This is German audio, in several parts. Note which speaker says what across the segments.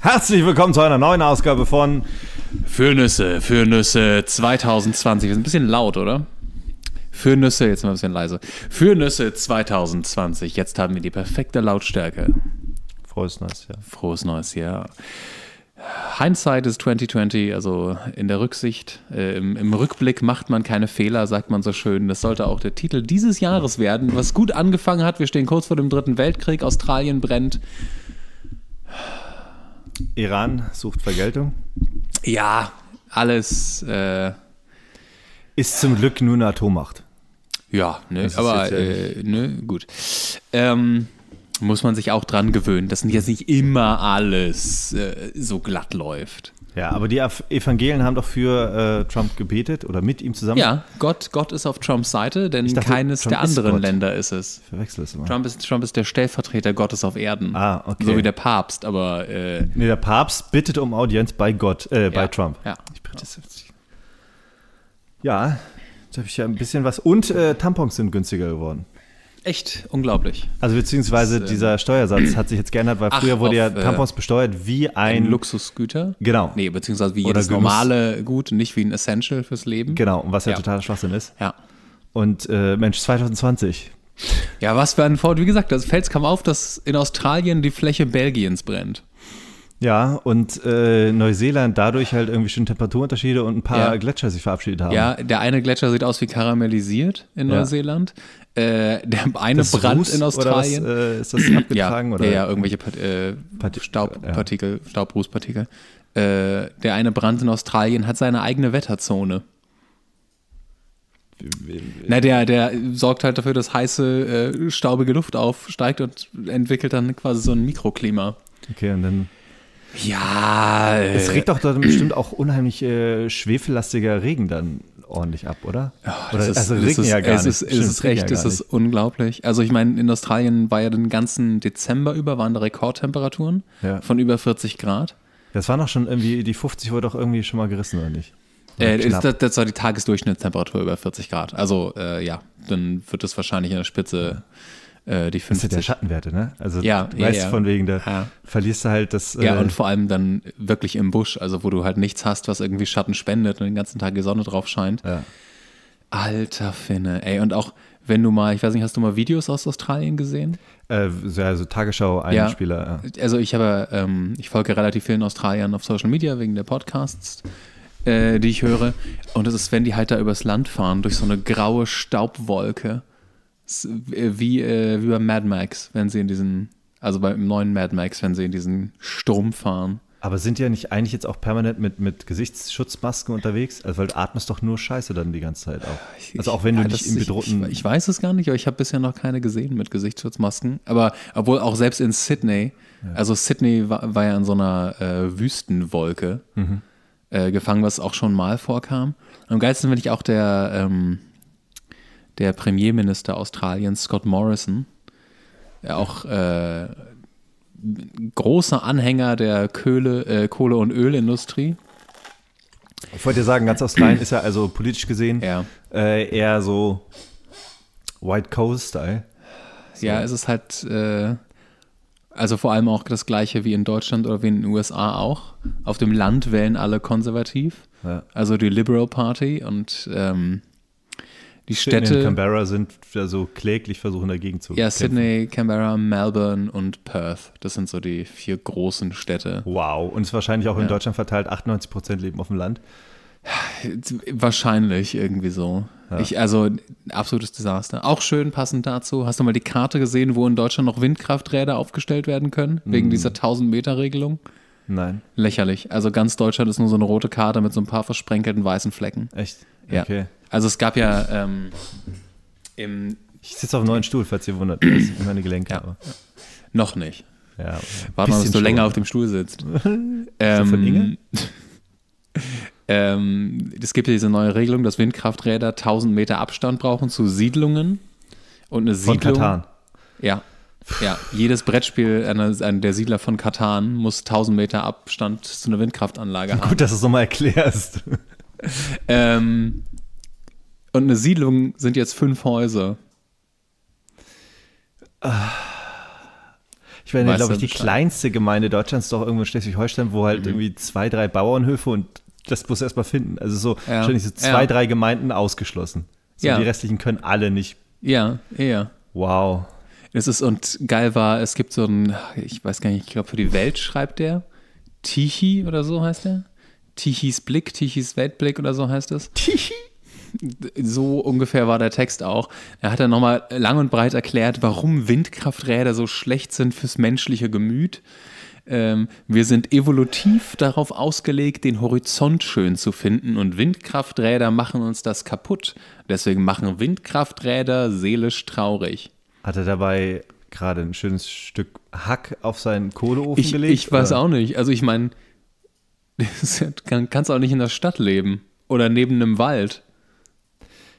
Speaker 1: Herzlich willkommen zu einer neuen Ausgabe von Fürnüsse, Fürnüsse 2020. Wir sind ein bisschen laut, oder? Fürnüsse, jetzt mal ein bisschen leise. Fürnüsse 2020. Jetzt haben wir die perfekte Lautstärke. Frohes neues Jahr. Frohes neues Jahr. Hindsight ist 2020, also in der Rücksicht, äh, im, im, Rückblick macht man keine Fehler, sagt man so schön. Das sollte auch der Titel dieses Jahres werden, was gut angefangen hat. Wir stehen kurz vor dem Dritten Weltkrieg, Australien brennt,
Speaker 2: Iran sucht Vergeltung? Ja, alles. Äh, ist zum Glück nur eine Atommacht.
Speaker 1: Ja, ne, aber äh, ne, gut. Ähm, muss man sich auch dran gewöhnen, dass jetzt nicht immer alles äh, so glatt läuft. Ja, aber die Evangelien haben doch für äh, Trump gebetet oder mit ihm zusammen. Ja, Gott, Gott ist auf Trumps Seite, denn dachte, keines Trump der anderen Gott. Länder ist es. Ich verwechsel es immer. Trump ist, Trump ist der Stellvertreter Gottes auf Erden. Ah, okay. So wie der Papst,
Speaker 2: aber. Äh, nee, der Papst bittet um Audienz bei Gott, äh, ja, bei Trump. Ja. Ich das, ja, jetzt habe ich ja ein bisschen was. Und äh, Tampons sind günstiger geworden. Echt unglaublich.
Speaker 1: Also beziehungsweise das, äh, dieser Steuersatz hat sich jetzt geändert, weil früher wurde auf, ja äh, Tampons
Speaker 2: äh, besteuert wie ein, ein, Luxusgüter.
Speaker 1: Genau. Nee, beziehungsweise wie jedes normale Gut, nicht wie ein Essential fürs Leben. Genau, was ja, ja. totaler Schwachsinn ist. Ja. Und äh, Mensch, 2020. Ja, was für ein Fort. Wie gesagt, das Fels kam auf, dass in Australien die Fläche Belgiens brennt. Ja, und äh, Neuseeland dadurch halt irgendwie schon Temperaturunterschiede und ein paar ja. Gletscher sich verabschiedet haben. Ja, der eine Gletscher sieht aus wie karamellisiert in ja. Neuseeland. Äh, der eine das Brand Ruß in äh, Australien. Das, äh, ist das abgetragen? Ja, oder? ja, irgendwelche Pat äh, Parti Staubpartikel, Staubrußpartikel. Äh, der eine Brand in Australien hat seine eigene Wetterzone. Na, der, der sorgt halt dafür, dass heiße, staubige Luft aufsteigt und entwickelt dann quasi so ein Mikroklima. Okay, und dann ja. es äh, regt doch dann bestimmt auch unheimlich äh, schwefellastiger Regen dann ordentlich ab, oder? Oh, oder ist, also Regen ja gar es nicht. Ist, Stimmt, es ist recht, ja es ist unglaublich. Also ich meine, in Australien war ja den ganzen Dezember über waren da Rekordtemperaturen ja. von über 40 Grad. Das war noch schon irgendwie, die 50 wurde doch irgendwie schon mal gerissen, oder nicht? Äh, das, das, war die Tagesdurchschnittstemperatur über 40 Grad. Also äh, ja, dann wird es wahrscheinlich in der Spitze ja äh, die 50. Das sind ja Schattenwerte, ne? Also ja, du ja, weißt ja. von wegen, da ja. verlierst du halt das. ja, äh, und vor allem dann wirklich im Busch, also wo du halt nichts hast, was irgendwie Schatten spendet und den ganzen Tag die Sonne drauf scheint. Ja. Alter Finne, ey. Und auch wenn du mal, ich weiß nicht, hast du mal Videos aus Australien gesehen? Äh, also Tagesschau-Einspieler. Ja, also ich habe, ähm, ich folge relativ vielen Australiern auf Social Media wegen der Podcasts, äh, die ich höre. Und das ist, wenn die halt da übers Land fahren, durch so eine graue Staubwolke. Äh, wie, äh, wie bei Mad Max, wenn sie in diesen, also beim neuen Mad Max, wenn sie in diesen Sturm fahren. Aber sind die ja nicht eigentlich jetzt auch permanent mit, mit Gesichtsschutzmasken unterwegs?
Speaker 2: Also, weil du atmest doch nur Scheiße dann die ganze Zeit
Speaker 1: auch. Also, auch wenn ich, du ja, nicht im bedrohten. Ich, ich, weiß es gar nicht, aber ich habe bisher noch keine gesehen mit Gesichtsschutzmasken. Aber, obwohl auch selbst in Sydney, ja. also Sydney war, war, ja in so einer äh, Wüstenwolke mhm. äh, gefangen, was auch schon mal vorkam. Am geilsten finde ich auch der, ähm, der Premierminister Australiens, Scott Morrison, auch äh, großer Anhänger der Köhle, äh, Kohle- und Ölindustrie. Ich wollte dir sagen, ganz Australien ist ja also politisch gesehen ja. äh, eher so White Coast-Style. So. Ja, es ist halt, äh, also vor allem auch das gleiche wie in Deutschland oder wie in den USA auch. Auf dem Land wählen alle konservativ, ja. also die Liberal Party und ähm, die Städte. Sydney und
Speaker 2: Canberra sind so kläglich versuchen dagegen zu. Ja, kämpfen. Sydney,
Speaker 1: Canberra, Melbourne und Perth. Das sind so die vier großen Städte. Wow. Und ist wahrscheinlich auch ja. in Deutschland verteilt. 98 Prozent leben auf dem Land. Wahrscheinlich irgendwie so. Ja. Ich, also absolutes Desaster. Auch schön passend dazu. Hast du mal die Karte gesehen, wo in Deutschland noch Windkrafträder aufgestellt werden können? Wegen mm. dieser 1000-Meter-Regelung? Nein. Lächerlich. Also ganz Deutschland ist nur so eine rote Karte mit so ein paar versprenkelten weißen Flecken. Echt? Ja. Also es gab ja ähm, im. Ich sitze auf einem neuen Stuhl, falls ihr wundert. dass ich meine Gelenke. Ja. Noch nicht. Ja, Warte mal, bis du schon. länger auf dem Stuhl sitzt. ähm, von Inge? ähm, es gibt ja diese neue Regelung, dass Windkrafträder 1000 Meter Abstand brauchen zu Siedlungen. Und eine Siedlung. Von Katan. Ja, ja, jedes Brettspiel einer, einer der Siedler von Katan muss 1000 Meter Abstand zu einer Windkraftanlage haben. Gut, dass du es nochmal erklärst. ähm, und eine Siedlung sind jetzt fünf Häuser.
Speaker 2: Ich meine, glaube ich, die
Speaker 1: kleinste Gemeinde
Speaker 2: Deutschlands doch irgendwo in Schleswig-Holstein, wo halt mhm. irgendwie zwei, drei Bauernhöfe und das muss erstmal finden. Also so ja. wahrscheinlich so zwei, ja. drei
Speaker 1: Gemeinden ausgeschlossen. So ja. Die restlichen können alle nicht. Ja, eher. Wow. Es ist und geil war, es gibt so ein, ich weiß gar nicht, ich glaube für die Welt schreibt der. Tichi oder so heißt der. Tichis Blick, Tichis Weltblick oder so heißt es. Tichi? So ungefähr war der Text auch. Er hat dann nochmal lang und breit erklärt, warum Windkrafträder so schlecht sind fürs menschliche Gemüt. Ähm, wir sind evolutiv darauf ausgelegt, den Horizont schön zu finden und Windkrafträder machen uns das kaputt. Deswegen machen Windkrafträder seelisch traurig. Hat er dabei gerade ein schönes Stück Hack auf seinen Kohleofen ich, gelegt? Ich weiß auch nicht. Also ich meine, kann, kannst auch nicht in der Stadt leben oder neben einem Wald.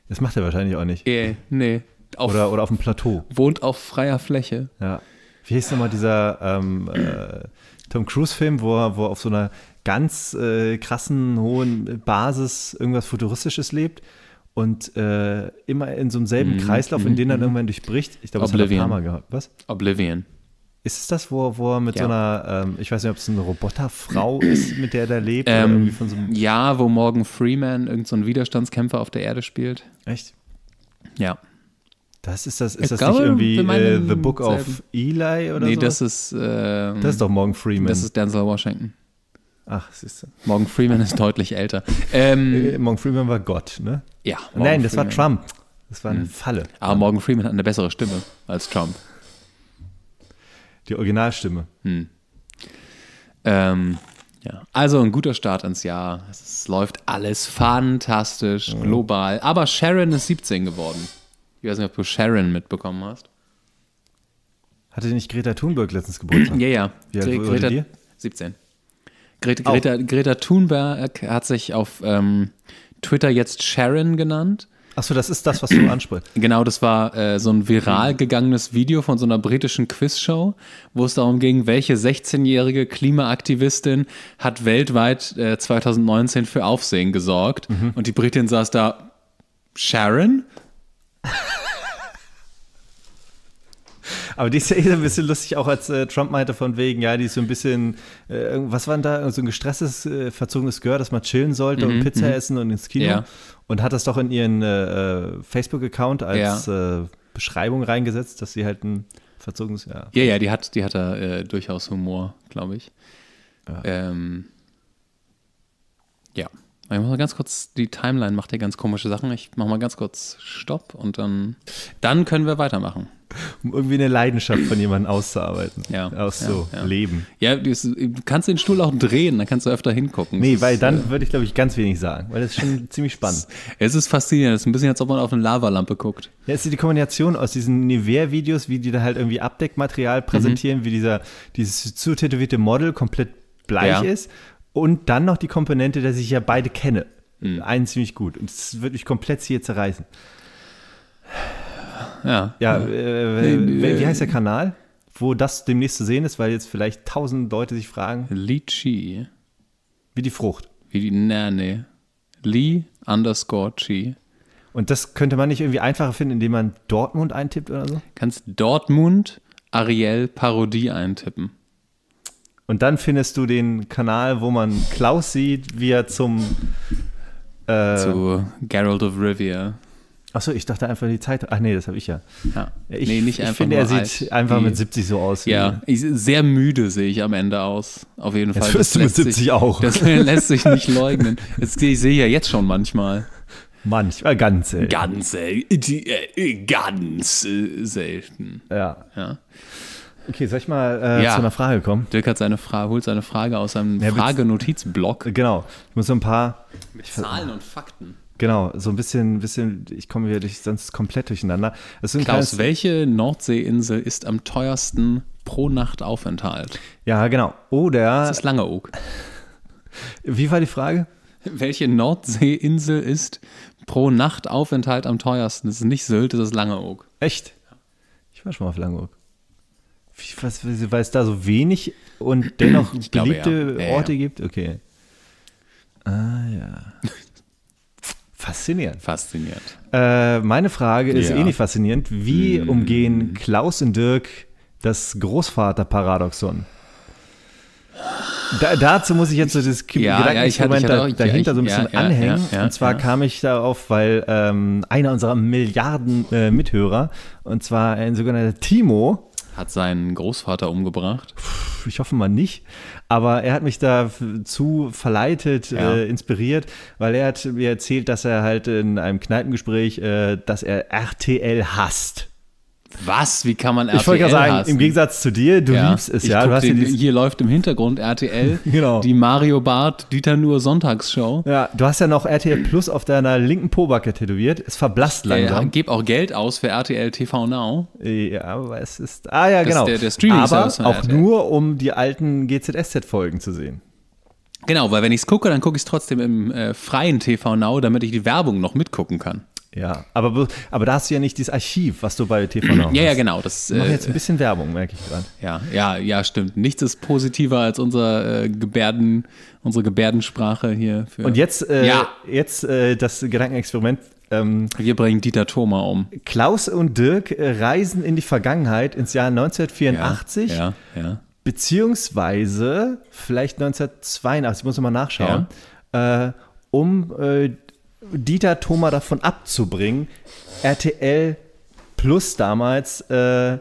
Speaker 1: Das macht er wahrscheinlich auch nicht. Eh, nee. Auf, oder, oder auf dem
Speaker 2: Plateau. Wohnt auf freier Fläche. Ja. Wie hieß nochmal dieser ähm, äh, Tom Cruise-Film, wo er, wo er auf so einer ganz äh, krassen, hohen Basis irgendwas Futuristisches lebt? und äh, immer in so einem selben mm -hmm. Kreislauf, in mhm. den er mhm. irgendwann durchbricht. Ich glaube, das hat er ein paar Mal gehabt. Was? Oblivion. Ist es das, wo, wo er mit ja. so einer, ähm, ich
Speaker 1: weiß nicht, ob es eine Roboterfrau ist, mit der er da lebt? Ähm, so ja, wo Morgan Freeman irgendeinen so Widerstandskämpfer auf der Erde spielt. Echt? Ja.
Speaker 2: Das ist das, ist das glaube, nicht irgendwie äh, The Book of Eli oder so? Nee, sowas? das ist. Ähm, das ist doch Morgan Freeman. Das ist
Speaker 1: Denzel Washington. Ach, siehst du. Morgan Freeman ist deutlich älter. Ähm, äh, Morgan Freeman war Gott, ne? Ja. Morgan Nein, das Freeman. war Trump.
Speaker 2: Das war eine mhm. Falle.
Speaker 1: Aber Morgan Freeman hat eine bessere Stimme als Trump. Die Originalstimme. Hm. Ähm, ja. Also ein guter Start ins Jahr. Es läuft alles fantastisch, mhm. global. Aber Sharon ist 17 geworden. Ich weiß nicht, ob du Sharon mitbekommen hast. Hatte nicht Greta Thunberg letztens Geburtstag? ja, ja. Wie alt Greta, die? 17. Greta, Greta, Greta Thunberg hat sich auf ähm, Twitter jetzt Sharon genannt. Achso, das ist das, was du ansprichst. Genau, das war äh, so ein viral mhm. gegangenes Video von so einer britischen Quizshow, wo es darum ging, welche 16-jährige Klimaaktivistin hat weltweit äh, 2019 für Aufsehen gesorgt. Mhm. Und die Britin saß da, Sharon?
Speaker 2: Aber die ist ja eh so ein bisschen lustig, auch als äh, Trump meinte von wegen, ja, die ist so ein bisschen, äh, was war denn da, so ein gestresstes, äh, verzogenes Gehör, dass man chillen sollte mhm, und Pizza m mhm. essen und ins Kino. Ja. Und hat das doch in ihren äh, äh, Facebook-Account als ja. Äh, Beschreibung reingesetzt, dass sie halt ein verzogenes, ja. Ja,
Speaker 1: ja, die hat, die hat da durchaus Humor, glaube ich. Ja. Ähm, ja. Ich mach mal ganz kurz, die Timeline macht ja ganz komische Sachen. Ich mach mal ganz kurz Stopp und dann, ähm, dann können wir weitermachen. Um irgendwie eine Leidenschaft von jemandem auszuarbeiten. Ja. Aus ja, ja. Leben. Ja, du kannst den Stuhl auch drehen, dann kannst du öfter hingucken. Nee, das weil ist, dann äh, würde ich, glaube ich, ganz wenig sagen, weil das ist schon ziemlich spannend. Es ist faszinierend. Es ist ein bisschen, als ob man auf eine Lavalampe guckt.
Speaker 2: Ja, es ist die Kombination aus diesen Nivea-Videos, wie die da halt irgendwie Abdeckmaterial präsentieren, mhm. wie dieser, dieses zu tätowierte Model komplett bleich ja. ist und dann noch die Komponente, dass ich ja beide kenne. Mhm. Einen ziemlich gut. Und das wird mich komplett hier zerreißen. Ja. Ja, ja. Äh, nee, äh, äh, wie heißt der Kanal? Wo das demnächst zu sehen ist, weil jetzt vielleicht tausend Leute sich
Speaker 1: fragen. Lychee. Wie die Frucht. Wie die, nee, Li underscore Chi. Und das könnte man nicht irgendwie einfacher finden, indem man Dortmund eintippt oder so? Kannst Dortmund Ariel Parodie eintippen. Und
Speaker 2: dann findest du den Kanal, wo man Klaus sieht, wie er zum. Äh,
Speaker 1: Zu Geralt of Rivia.
Speaker 2: Achso, ich dachte einfach die Zeit. Ach nee, das habe ich ja. ja. Ich, nee, nicht einfach ich finde, er sieht alt. einfach mit 70
Speaker 1: so aus. Ja, ich, sehr müde sehe ich am Ende aus. Auf jeden jetzt Fall. Wirst das du mit 70 sich, auch. Das lässt sich nicht leugnen. Jetzt, ich sehe ja jetzt schon manchmal. Manchmal, äh, ganz selten. Ganz selten. Äh, äh, ganz selten. Ja. ja. Okay, soll ich mal äh, ja. zu einer Frage kommen? Dirk hat seine Frage, holt seine Frage aus seinem ja, Fragenotizblock. Äh, genau. Ich muss so ein paar. Mit Zahlen und Fakten. Genau, so ein bisschen, bisschen, ich komme hier durch, sonst komplett durcheinander. Klaus, welche Nordseeinsel ist am teuersten pro Nacht Aufenthalt? Ja, genau. Oder. Das ist Langeoog. Wie war die Frage? Welche Nordseeinsel ist pro Nacht Aufenthalt am teuersten? Das ist nicht Sylt, das ist Langeoog. Echt?
Speaker 2: Ich war schon mal auf Langeoog
Speaker 1: was, weil es da so wenig und dennoch ich beliebte glaube, ja. Orte ja, gibt?
Speaker 2: Okay. Ah ja. Faszinierend.
Speaker 1: Faszinierend.
Speaker 2: Äh, meine Frage ist ähnlich eh faszinierend. Wie hm. umgehen Klaus und Dirk das Großvaterparadoxon? Da, dazu muss ich jetzt so das ja, Gedankenexperiment ja, dahinter ich, so ein bisschen ja, anhängen. und zwar kam ich darauf, weil ähm, einer unserer Milliarden äh, Mithörer, und zwar ein sogenannter Timo, hat
Speaker 1: seinen Großvater umgebracht?
Speaker 2: Ich hoffe mal nicht. Aber er hat mich dazu verleitet, ja. äh, inspiriert, weil er hat mir erzählt, dass er halt in einem Kneipengespräch, äh, dass er RTL hasst.
Speaker 1: Was? Wie kann man RTL Ich wollte gerade sagen, hassen? im Gegensatz zu dir, du ja, liebst es ja. Du hast den, hier läuft im Hintergrund RTL, genau. die Mario Bart Dieter Nur Sonntagsshow. Ja, du hast ja noch RTL Plus auf deiner linken Pobacke tätowiert. Es verblasst äh, langsam. Ja, ja, geb auch Geld aus für RTL TV Now. Ja, aber es ist. Ah ja, das genau. Der, der Streaming aber auch RTL. nur, um die alten GZSZ-Folgen zu sehen. Genau, weil wenn ich es gucke, dann gucke ich es trotzdem im äh, freien TV Now, damit ich die Werbung noch mitgucken kann. Ja, aber, aber da hast du ja nicht dieses Archiv, was du bei TV Now hast. Ja, ja, genau. Das, ich mache äh, jetzt ein bisschen Werbung, merke ich gerade. Ja, ja, ja, stimmt. Nichts ist positiver als unser, äh, Gebärden, unsere Gebärdensprache hier. Für, Und jetzt, äh, ja.
Speaker 2: jetzt äh, das Gedankenexperiment ähm, Wir bringen Dieter Thoma um. Klaus und Dirk äh, reisen in die Vergangenheit ins Jahr 1984. Ja, ja, ja. Beziehungsweise vielleicht 1982, ich muss nochmal nachschauen, äh, um äh, Dieter Thoma davon abzubringen, RTL Plus damals äh,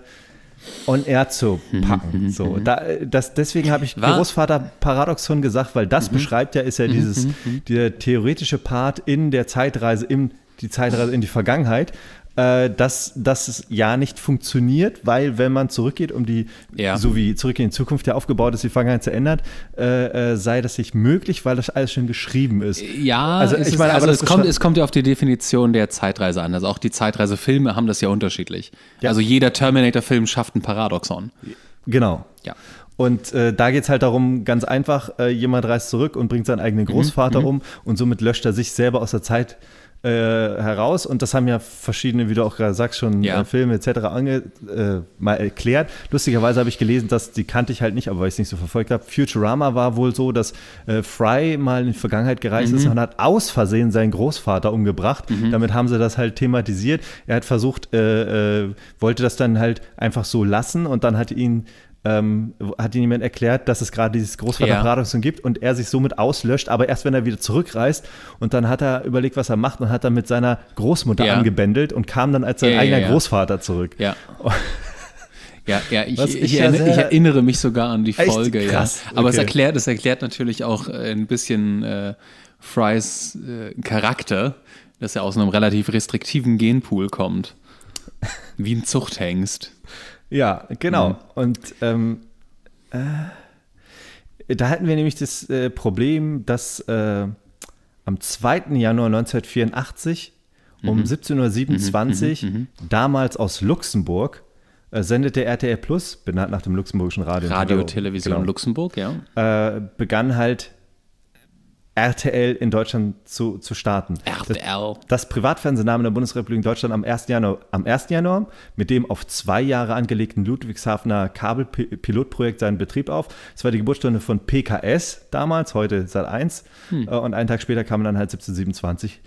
Speaker 2: on air zu packen. Mhm, so, mhm, da, das, deswegen habe ich War? Großvater Paradoxon gesagt, weil das mhm. beschreibt ja, ist ja mhm, dieses, mhm. der theoretische Part in der Zeitreise, in die Zeitreise in die Vergangenheit. Äh, dass, dass es ja nicht funktioniert, weil wenn man zurückgeht, um die, ja. so wie zurück in die Zukunft ja aufgebaut ist, die Vergangenheit zu ändern, äh, äh, sei das nicht möglich, weil das alles schon geschrieben ist. Ja, also, ich meine, also es, kommt, es
Speaker 1: kommt ja auf die Definition der Zeitreise an. Also auch die Zeitreisefilme haben das ja unterschiedlich. Ja. Also jeder Terminator-Film schafft ein Paradoxon. Genau. Ja. Und äh, da geht es halt darum,
Speaker 2: ganz einfach, äh, jemand reist zurück und bringt seinen eigenen mhm. Großvater mhm, um und somit löscht er sich selber aus der Zeit äh, heraus und das haben ja verschiedene, wie du auch gerade sagst, schon ja. äh, Filme etc. Ange, äh, mal erklärt. Lustigerweise habe ich gelesen, dass die kannte ich halt nicht, aber weil ich es nicht so verfolgt habe. Futurama war wohl so, dass äh, Fry mal in die Vergangenheit gereist mhm. ist und hat aus Versehen seinen Großvater umgebracht. Mhm. Damit haben sie das halt thematisiert. Er hat versucht, äh, äh, wollte das dann halt einfach so lassen und dann hat ihn ähm, hat ihm jemand erklärt, dass es gerade dieses Großvaterparadoxon ja. gibt und er sich somit auslöscht, aber erst wenn er wieder zurückreist und dann hat er überlegt, was er macht und hat dann mit seiner Großmutter ja. angebändelt und kam dann als sein ja, eigener Großvater zurück. Ja.
Speaker 1: Ja, ja, ich, ich, ich, erinnere, ich, erinnere, mich sogar an die Folge, ja. Aber okay. es erklärt, es erklärt natürlich auch äh, ein bisschen äh, Frys äh, Charakter, dass er aus einem relativ restriktiven Genpool kommt. Wie ein Zuchthengst.
Speaker 2: Ja, genau. Mhm. Und ähm, äh, da hatten wir nämlich das äh, Problem, dass äh, am 2. Januar 1984 mhm. um 17.27 Uhr, mhm, mhm, mhm, mhm. damals aus Luxemburg, äh, sendete RTL Plus, benannt halt nach dem luxemburgischen Radio. Radio, Television genau. Luxemburg, ja. Äh, begann halt RTL in Deutschland zu, zu starten. RTL. Das, das Privatfernsehname der Bundesrepublik Deutschland am 1. Januar, am 1. Januar mit dem auf zwei Jahre angelegten Ludwigshafener Kabelpilotprojekt seinen Betrieb auf. Es war die Geburtsstunde von PKS damals, heute seit 1. Hm. Äh, und einen Tag später kam dann halt 1727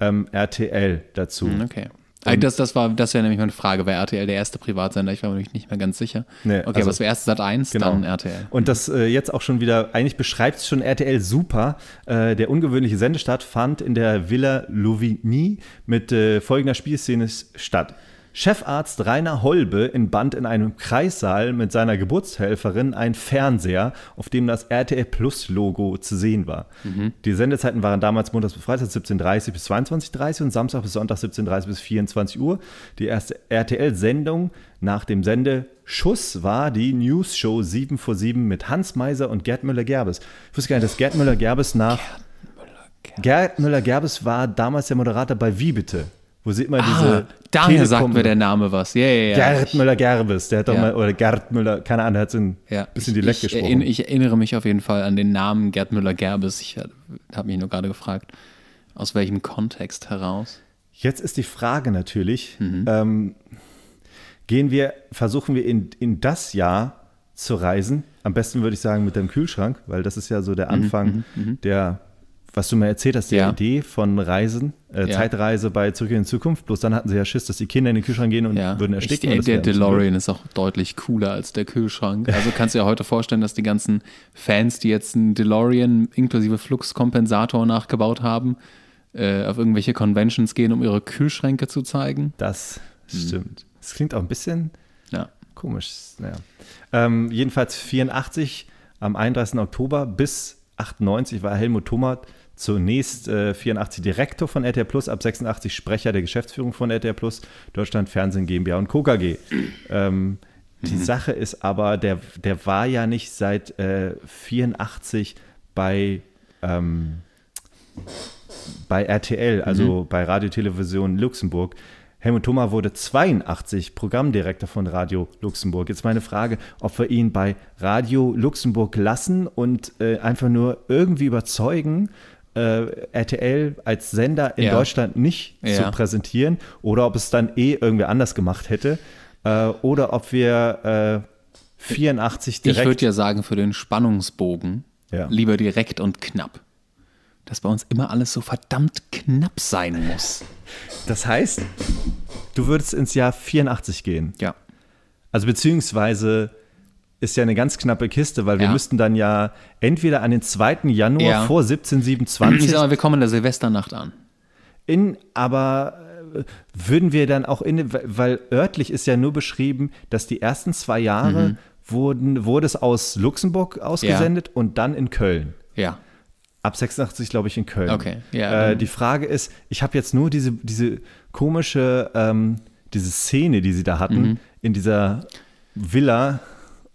Speaker 1: ähm, RTL dazu. Hm, okay. Und das, das war, das wäre nämlich meine Frage. War RTL der erste Privatsender? Ich war mir nicht mehr ganz sicher. Nee, okay, also, aber es wäre erst Sat 1, genau. dann RTL.
Speaker 2: Und das äh, jetzt auch schon wieder, eigentlich beschreibt es schon RTL super. Äh, der ungewöhnliche Sendestart fand in der Villa Lovigny mit äh, folgender Spielszene statt. Chefarzt Rainer Holbe entband in einem Kreissaal mit seiner Geburtshelferin einen Fernseher, auf dem das RTL Plus Logo zu sehen war. Mhm. Die Sendezeiten waren damals montags bis Freitag 17.30 bis 22.30 und Samstag bis Sonntag 17.30 bis 24 Uhr. Die erste RTL-Sendung nach dem Sendeschuss war die News Show 7 vor 7 mit Hans Meiser und Gerd Müller-Gerbes. Ich wusste gar nicht, dass Gerd Müller-Gerbes nach. Gerd Müller-Gerbes war damals der Moderator bei Wie bitte? Wo sieht man ah, diese. Daher Telekom sagt mir der
Speaker 1: Name was. Ja, ja, ja. Gerd
Speaker 2: Müller-Gerbes, der hat doch ja. mal, oder Gerd Müller, keine Ahnung, der hat so ein ja. bisschen die Leck gesprochen. Erinn,
Speaker 1: ich erinnere mich auf jeden Fall an den Namen Gerd Müller-Gerbes. Ich habe mich nur gerade gefragt, aus welchem Kontext heraus. Jetzt
Speaker 2: ist die Frage natürlich, mhm. ähm, gehen wir, versuchen wir in, in das Jahr zu reisen? Am besten würde ich sagen mit dem Kühlschrank, weil das ist ja so der mhm, Anfang mhm, mhm. der was du mir erzählt hast, die ja. Idee von Reisen,
Speaker 1: äh, ja. Zeitreise bei Zurück in die Zukunft, bloß dann hatten sie ja Schiss, dass die Kinder in den Kühlschrank gehen und ja. würden ersticken. Ich, der DeLorean ist auch deutlich cooler als der Kühlschrank. Also kannst du dir heute vorstellen, dass die ganzen Fans, die jetzt einen DeLorean inklusive Fluxkompensator nachgebaut haben, äh, auf irgendwelche Conventions gehen, um ihre Kühlschränke zu zeigen. Das hm. stimmt. Hm. Das klingt auch ein bisschen
Speaker 2: komisch. Naja. Ähm, jedenfalls 84 am 31. Oktober bis 98 war Helmut Thomas Zunächst äh, 84 Direktor von RTL Plus, ab 86 Sprecher der Geschäftsführung von RTL Plus, Deutschland Fernsehen GmbH und Coca G. Ähm, die mhm. Sache ist aber, der, der war ja nicht seit äh, 84 bei, ähm, bei RTL, also mhm. bei Radiotelevision Luxemburg. Helmut Thoma wurde 82 Programmdirektor von Radio Luxemburg. Jetzt meine Frage, ob wir ihn bei Radio Luxemburg lassen und äh, einfach nur irgendwie überzeugen, äh, RTL als Sender in ja. Deutschland nicht ja. zu präsentieren oder ob es dann eh irgendwie anders gemacht hätte äh, oder ob wir äh, 84 direkt. Ich würde ja
Speaker 1: sagen, für den Spannungsbogen ja. lieber direkt und knapp. Dass bei uns immer alles so verdammt knapp sein muss. Das heißt, du würdest ins Jahr 84 gehen. Ja.
Speaker 2: Also beziehungsweise ist ja eine ganz knappe Kiste, weil wir ja. müssten dann ja entweder an den 2. Januar ja. vor 1727. Ich sag mal, wir kommen in der Silvesternacht an. In, aber äh, würden wir dann auch in, weil örtlich ist ja nur beschrieben, dass die ersten zwei Jahre mhm. wurden, wurde es aus Luxemburg ausgesendet ja. und dann in Köln. Ja. Ab 86, glaube ich, in Köln. Okay, ja. Äh, die Frage ist, ich habe jetzt nur diese, diese komische, ähm, diese Szene, die sie da hatten, mhm. in dieser Villa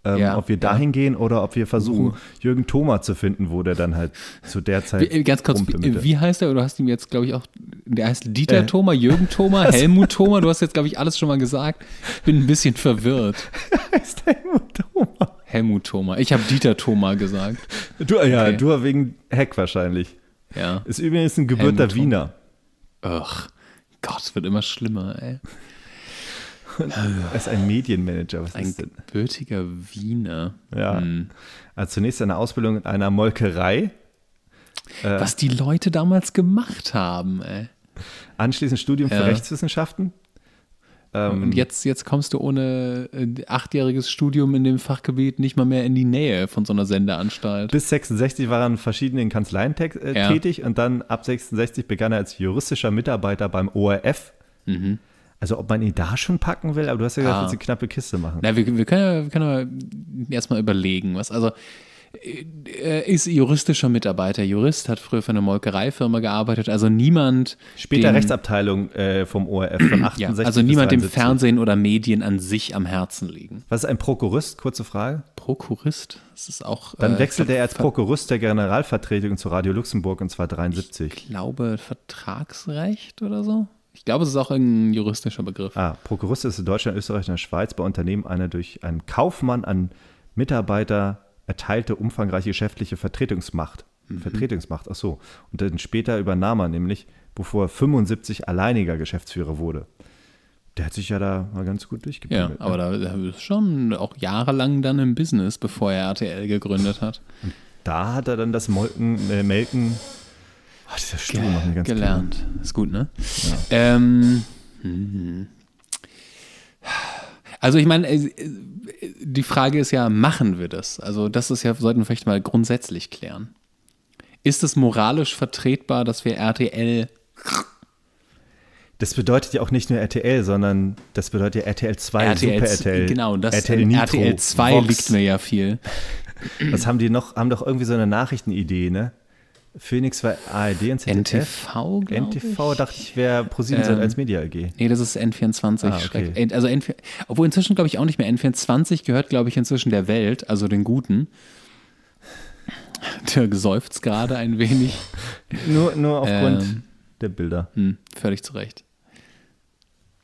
Speaker 2: ähm, ja, ob wir dahin ja. gehen oder ob wir versuchen, uh. Jürgen
Speaker 1: Thoma zu finden, wo der dann halt zu der Zeit. Wie, ganz kurz, wie, wie heißt er? Du hast ihm jetzt, glaube ich, auch. Der heißt Dieter äh. Thoma, Jürgen Thoma, Helmut Thoma. Du hast jetzt, glaube ich, alles schon mal gesagt. Ich bin ein bisschen verwirrt. heißt Helmut Thoma. Helmut Thoma. Ich habe Dieter Thoma gesagt. Du, ja, okay. du wegen Heck wahrscheinlich. Ja. Ist übrigens ein gebürter Wiener. Ach, Gott, es wird immer schlimmer, ey er ist ein Medienmanager. Was ein ist denn? gebürtiger Wiener. Ja. Hm. Also zunächst eine Ausbildung in einer Molkerei. Äh, was äh, die Leute damals gemacht haben, ey. Anschließend Studium ja. für
Speaker 2: Rechtswissenschaften.
Speaker 1: Ähm, Und jetzt, jetzt kommst du ohne äh, achtjähriges Studium in dem Fachgebiet nicht mal mehr in die Nähe von so einer Sendeanstalt. Bis 66 war er in verschiedenen Kanzleien äh, ja. tätig und dann ab 66 begann er als
Speaker 2: juristischer Mitarbeiter beim ORF. Mhm. Also ob man ihn da schon packen will, aber du hast ja gesagt, ah. willst eine knappe
Speaker 1: Kiste machen. Na, wir, wir können, wir können erstmal überlegen, was, also er äh, ist juristischer Mitarbeiter. Jurist hat früher für eine Molkereifirma gearbeitet, also niemand. Später dem, Rechtsabteilung äh, vom ORF von 68. Ja, also niemand dem Fernsehen oder Medien an sich am Herzen liegen.
Speaker 2: Was ist ein Prokurist? Kurze Frage. Prokurist? Das ist auch. Dann äh, er als Prokurist der Generalvertretung zu Radio Luxemburg und zwar 73. Ich glaube, Vertragsrecht oder so? Ich glaube, es ist auch ein juristischer Begriff. Ah, Prokurist ist in Deutschland, Österreich und der Schweiz bei Unternehmen eine durch einen Kaufmann an Mitarbeiter erteilte umfangreiche geschäftliche Vertretungsmacht. Mhm. Vertretungsmacht, ach so. Und dann später übernahm er nämlich, bevor
Speaker 1: er 75 alleiniger Geschäftsführer wurde. Der hat sich ja da mal ganz gut durchgebildet. Ja, ne? aber da, da ist schon auch jahrelang dann im Business, bevor er RTL gegründet hat. Und da hat er dann das Molken, äh, Melken Ach, dieser Stuhl macht mich ganz Gelernt. Klein. Ist gut, ne? Ja. Ähm, mhm. Also ich meine, äh, die Frage ist ja, machen wir das? Also das ist ja, sollten wir vielleicht mal grundsätzlich klären. Ist es moralisch vertretbar, dass wir RTL... Das bedeutet ja auch nicht nur RTL, sondern das bedeutet ja RTL 2, RTL, Super RTL. Genau, das äh, RTL, Nitro, RTL 2 Vox. liegt mir
Speaker 2: ja viel. Was haben die noch? Haben doch irgendwie so eine Nachrichtenidee, ne? Phoenix war ARD und ZDF. NTV, glaube NTV
Speaker 1: ich. dachte ich, wäre ProSieben ähm, als Media AG. Nee, das ist N24. Ah, okay. Also n obwohl inzwischen glaube ich auch nicht mehr. N24 gehört, glaube ich, inzwischen der Welt, also den Guten. Der seufzt gerade ein wenig. Nur, nur aufgrund ähm, der Bilder. Mh, hm, völlig zu Recht.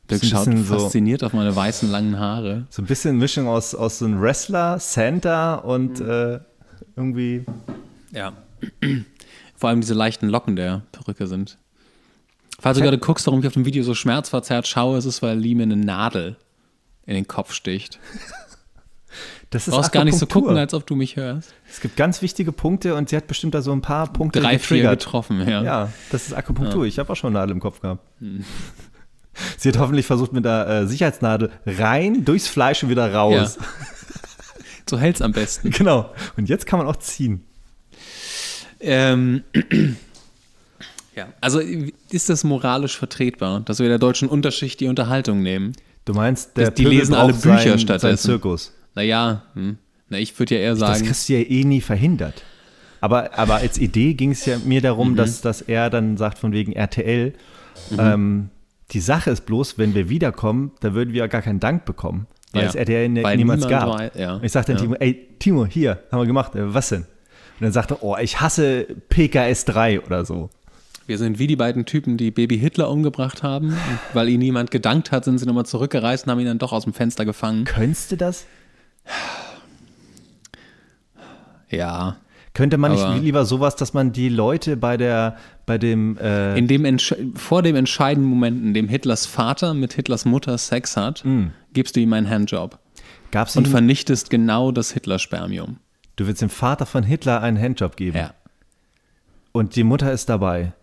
Speaker 1: Dirk schaut fasziniert so, auf meine weißen, langen
Speaker 2: Haare. So ein bisschen Mischung aus, aus so einem Wrestler, Santa und mhm. äh, irgendwie.
Speaker 1: Ja. Vor allem diese leichten Locken der Perücke sind. Falls du gerade guckst, warum ich auf dem Video so schmerzverzerrt schaue, ist es, weil Lee mir eine Nadel in den Kopf sticht. Das ist du brauchst gar nicht so gucken, als ob du mich hörst. Es gibt ganz wichtige
Speaker 2: Punkte und sie hat bestimmt da so ein paar Punkte Drei, vier getroffen, ja. Ja, das ist Akupunktur. Ja. Ich habe auch schon eine Nadel im Kopf gehabt. Hm. Sie hat hoffentlich versucht, mit der äh, Sicherheitsnadel rein, durchs
Speaker 1: Fleisch und wieder raus. Ja. so es am besten. Genau. Und jetzt kann man auch ziehen. Ähm, ja, also ist das moralisch vertretbar, dass wir der deutschen Unterschicht die Unterhaltung nehmen? Du meinst, der die lesen alle Bücher sein, stattdessen. Sein Zirkus. Naja, hm. na, ich würde ja eher sagen. Das kriegst
Speaker 2: du ja eh nie verhindert. Aber, aber als Idee ging es ja mir darum, mhm. dass, dass er dann sagt, von wegen RTL, mhm. ähm, die Sache ist bloß, wenn wir wiederkommen, da würden wir ja gar keinen Dank bekommen, weil ja. es RTL ne- weil niemals gab. War, ja. ich sagte dann ja. Timo, ey, Timo, hier, haben wir gemacht. Äh, was denn?
Speaker 1: Und dann sagte, oh, ich hasse PKS 3 oder so. Wir sind wie die beiden Typen, die Baby Hitler umgebracht haben. Und weil ihnen niemand gedankt hat, sind sie nochmal zurückgereist und haben ihn dann doch aus dem Fenster gefangen. Könntest du das? Ja. Könnte man nicht lieber sowas, dass man die Leute bei der, bei dem. Äh in dem vor dem entscheidenden Moment, in dem Hitlers Vater mit Hitlers Mutter Sex hat, mm. gibst du ihm einen Handjob. Gab's und vernichtest genau das Hitler-Spermium du willst dem Vater von Hitler
Speaker 2: einen Handjob geben. Ja. Und die Mutter ist dabei.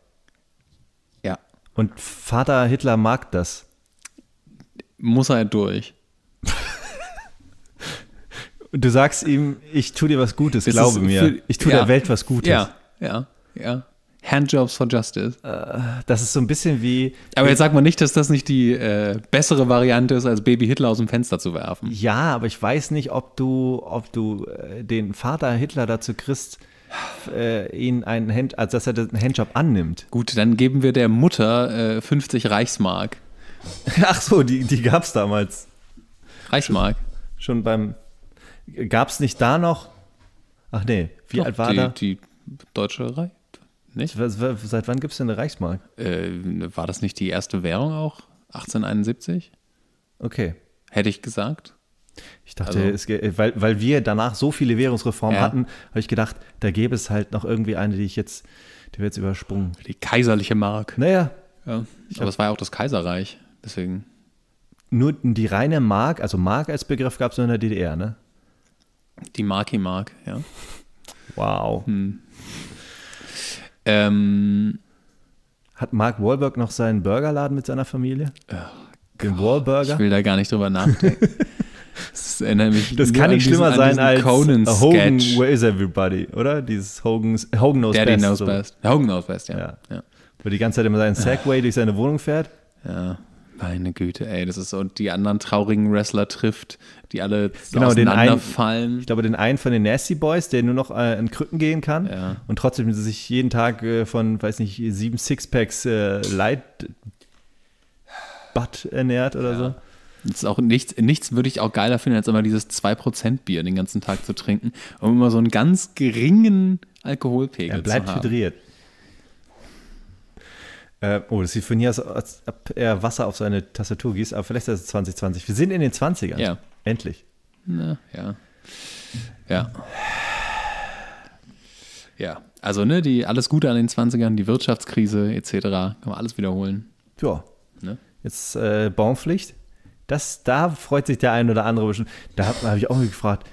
Speaker 2: Ja. Und Vater Hitler mag das. Muss er halt durch.
Speaker 1: Und du sagst ihm, ich tue dir was Gutes, glaube mir. ich tue ja, der Welt was Gutes. Ja, ja, ja. Handjobs for Justice. Äh, das ist so ein bisschen wie. Aber jetzt sag mal nicht, dass das nicht die äh, bessere Variante ist, als Baby Hitler aus dem Fenster zu werfen. Ja, aber ich weiß nicht, ob du, ob du äh, den Vater Hitler dazu kriegst, äh, ihn einen Hand, also dass er den Handjob annimmt. Gut, dann geben wir der Mutter äh, 50 Reichsmark. Ach so, die, die gab es damals.
Speaker 2: Reichsmark. Schon, schon beim. Gab es nicht da noch? Ach nee, wie Doch, alt war die, da?
Speaker 1: Die deutsche Reich. Nicht? Seit wann gibt es denn eine Reichsmark? Äh, war das nicht die erste Währung auch? 1871? Okay. Hätte ich gesagt. Ich dachte, also, es, weil, weil wir danach so viele Währungsreformen ja. hatten, habe ich gedacht,
Speaker 2: da gäbe es halt noch irgendwie eine, die ich jetzt, die wir jetzt übersprungen. Die kaiserliche Mark. Naja. Ja. Aber
Speaker 1: hab, es war ja auch das Kaiserreich, deswegen. Nur die reine Mark, also Mark als Begriff gab es nur in der DDR, ne? Die Marki Mark, ja. Wow. Hm. Ähm, Hat Mark Wahlberg
Speaker 2: noch seinen Burgerladen mit seiner Familie? Oh,
Speaker 1: Den Wahlburger? Ich will da gar nicht drüber nachdenken. Das erinnert mich. Das kann nicht diesen, schlimmer sein als Conan -Sketch. Hogan. Where is everybody? Oder dieses Hogan's,
Speaker 2: Hogan knows Daddy best. Knows so. best.
Speaker 1: Hogan knows best, ja. ja. ja. Wo die ganze Zeit immer seinen Segway durch seine Wohnung fährt. Ja. Meine Güte, ey, das ist so, und die anderen traurigen Wrestler trifft, die alle so genau, auseinanderfallen. Den einen, ich glaube, den einen von den Nasty Boys, der nur noch äh, in Krücken
Speaker 2: gehen kann ja. und trotzdem sich jeden Tag äh, von, weiß nicht, sieben Sixpacks äh, Light Butt ernährt oder ja. so.
Speaker 1: Das ist auch nichts, nichts würde ich auch geiler finden, als immer dieses 2% Bier den ganzen Tag zu trinken, um immer so einen ganz geringen Alkoholpegel ja, zu haben. Bleibt hydriert.
Speaker 2: Äh, oh, das sieht von hier aus, als ob er Wasser auf seine Tastatur gießt, aber vielleicht ist es 2020. Wir sind in den 20ern. Ja.
Speaker 1: Endlich. Na, ja. Ja. Ja. Also, ne, die, alles Gute an den 20ern, die Wirtschaftskrise etc. Kann man alles wiederholen. Ja. Ne? Jetzt äh, Baumpflicht. Das, da freut sich der ein
Speaker 2: oder andere bestimmt. Da habe hab ich auch gefragt.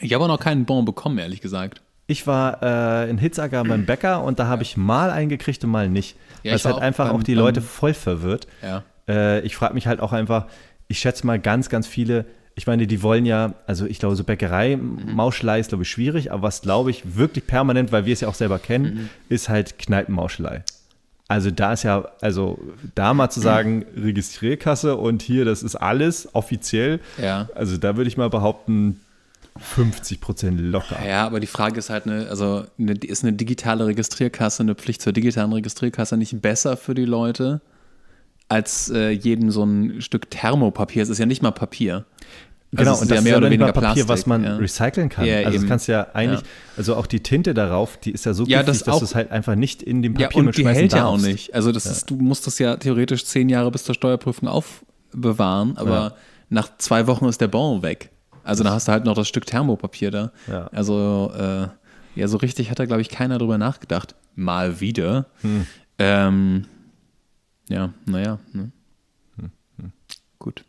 Speaker 2: Ich habe auch noch keinen Baum bekommen, ehrlich gesagt. Ich war äh, in Hitzacker beim Bäcker und da habe ich mal einen gekriegt und mal nicht. Ja, was halt einfach beim, auch die Leute voll verwirrt. Ja. Äh, ich frage mich halt auch einfach, ich schätze mal ganz, ganz viele, ich meine, die wollen ja, also ich glaube, so Bäckerei, mhm. Mauschelei ist, glaube ich, schwierig, aber was, glaube ich, wirklich permanent, weil wir es ja auch selber kennen, mhm. ist halt Kneipenmauschelei. Also da ist ja, also da mal zu sagen, Registrierkasse und hier, das ist alles offiziell. Ja.
Speaker 1: Also da würde ich mal behaupten, 50 Prozent locker. Ja, aber die Frage ist halt, eine, also eine, ist eine digitale Registrierkasse, eine Pflicht zur digitalen Registrierkasse nicht besser für die Leute als äh, jedem so ein Stück Thermopapier? Es ist ja nicht mal Papier. Also genau, also und das ja mehr ist ja oder weniger Papier, Plastik, was man ja. recyceln kann. Ja, also eben. das kannst ja eigentlich, ja. also auch die Tinte darauf, die ist ja so ja, giftig, das dass du es
Speaker 2: halt einfach nicht in dem Papier ja, und mit die hält darfst. ja auch nicht. Also das ist,
Speaker 1: du musst das ja theoretisch zehn Jahre bis zur Steuerprüfung aufbewahren, aber nach zwei Wochen ist der Bon weg. Also da hast du halt noch das Stück Thermopapier da. Ja. Also äh, ja, so richtig hat da, glaube ich, keiner drüber nachgedacht. Mal wieder. Hm. Ähm, ja, naja. Ne? Hm, hm. Gut.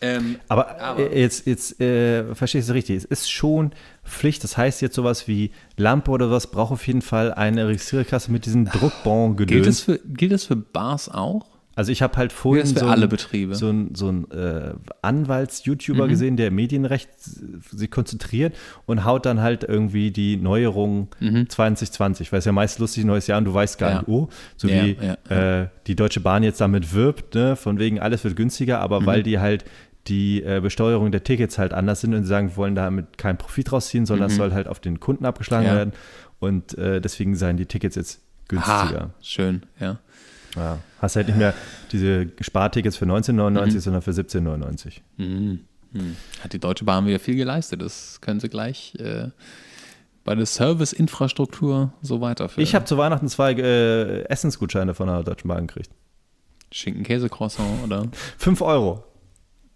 Speaker 1: Ähm, aber, aber, äh,
Speaker 2: jetzt, jetzt äh, verstehe ich richtig. Es ist schon Pflicht. Das heißt jetzt sowas wie Lampe oder was braucht auf jeden Fall eine Registrierkasse mit diesem Druckbon gelöst. Gilt das für, gilt das für Bars auch? Also ich habe halt vorhin so, alle Betriebe. so einen so ein, äh, Anwalts-YouTuber mhm. gesehen, der Medienrecht sich konzentriert und haut dann halt irgendwie die Neuerung mhm. 2020, weil es ja meist lustig neues Jahr und du weißt gar ja. nicht, oh, so ja, wie ja, äh, die Deutsche Bahn jetzt damit wirbt, ne? von wegen alles wird günstiger, aber mhm. weil die halt die äh, Besteuerung der Tickets halt anders sind und sie sagen, wir wollen damit keinen Profit rausziehen, sondern das mhm. soll halt auf den Kunden abgeschlagen werden und äh, deswegen seien die Tickets jetzt günstiger. Aha, schön, ja. Ja. Hast halt nicht
Speaker 1: mehr diese Spartickets für 1999, mhm. sondern für 1799. Mhm. Mhm. Hat die Deutsche Bahn wieder viel geleistet. Das können sie gleich äh, bei der Service-Infrastruktur so weiterführen. Ich habe
Speaker 2: zu Weihnachten zwei äh, Essensgutscheine von der Deutschen Bahn gekriegt.
Speaker 1: Schinken-Käse-Croissant, oder? Fünf Euro.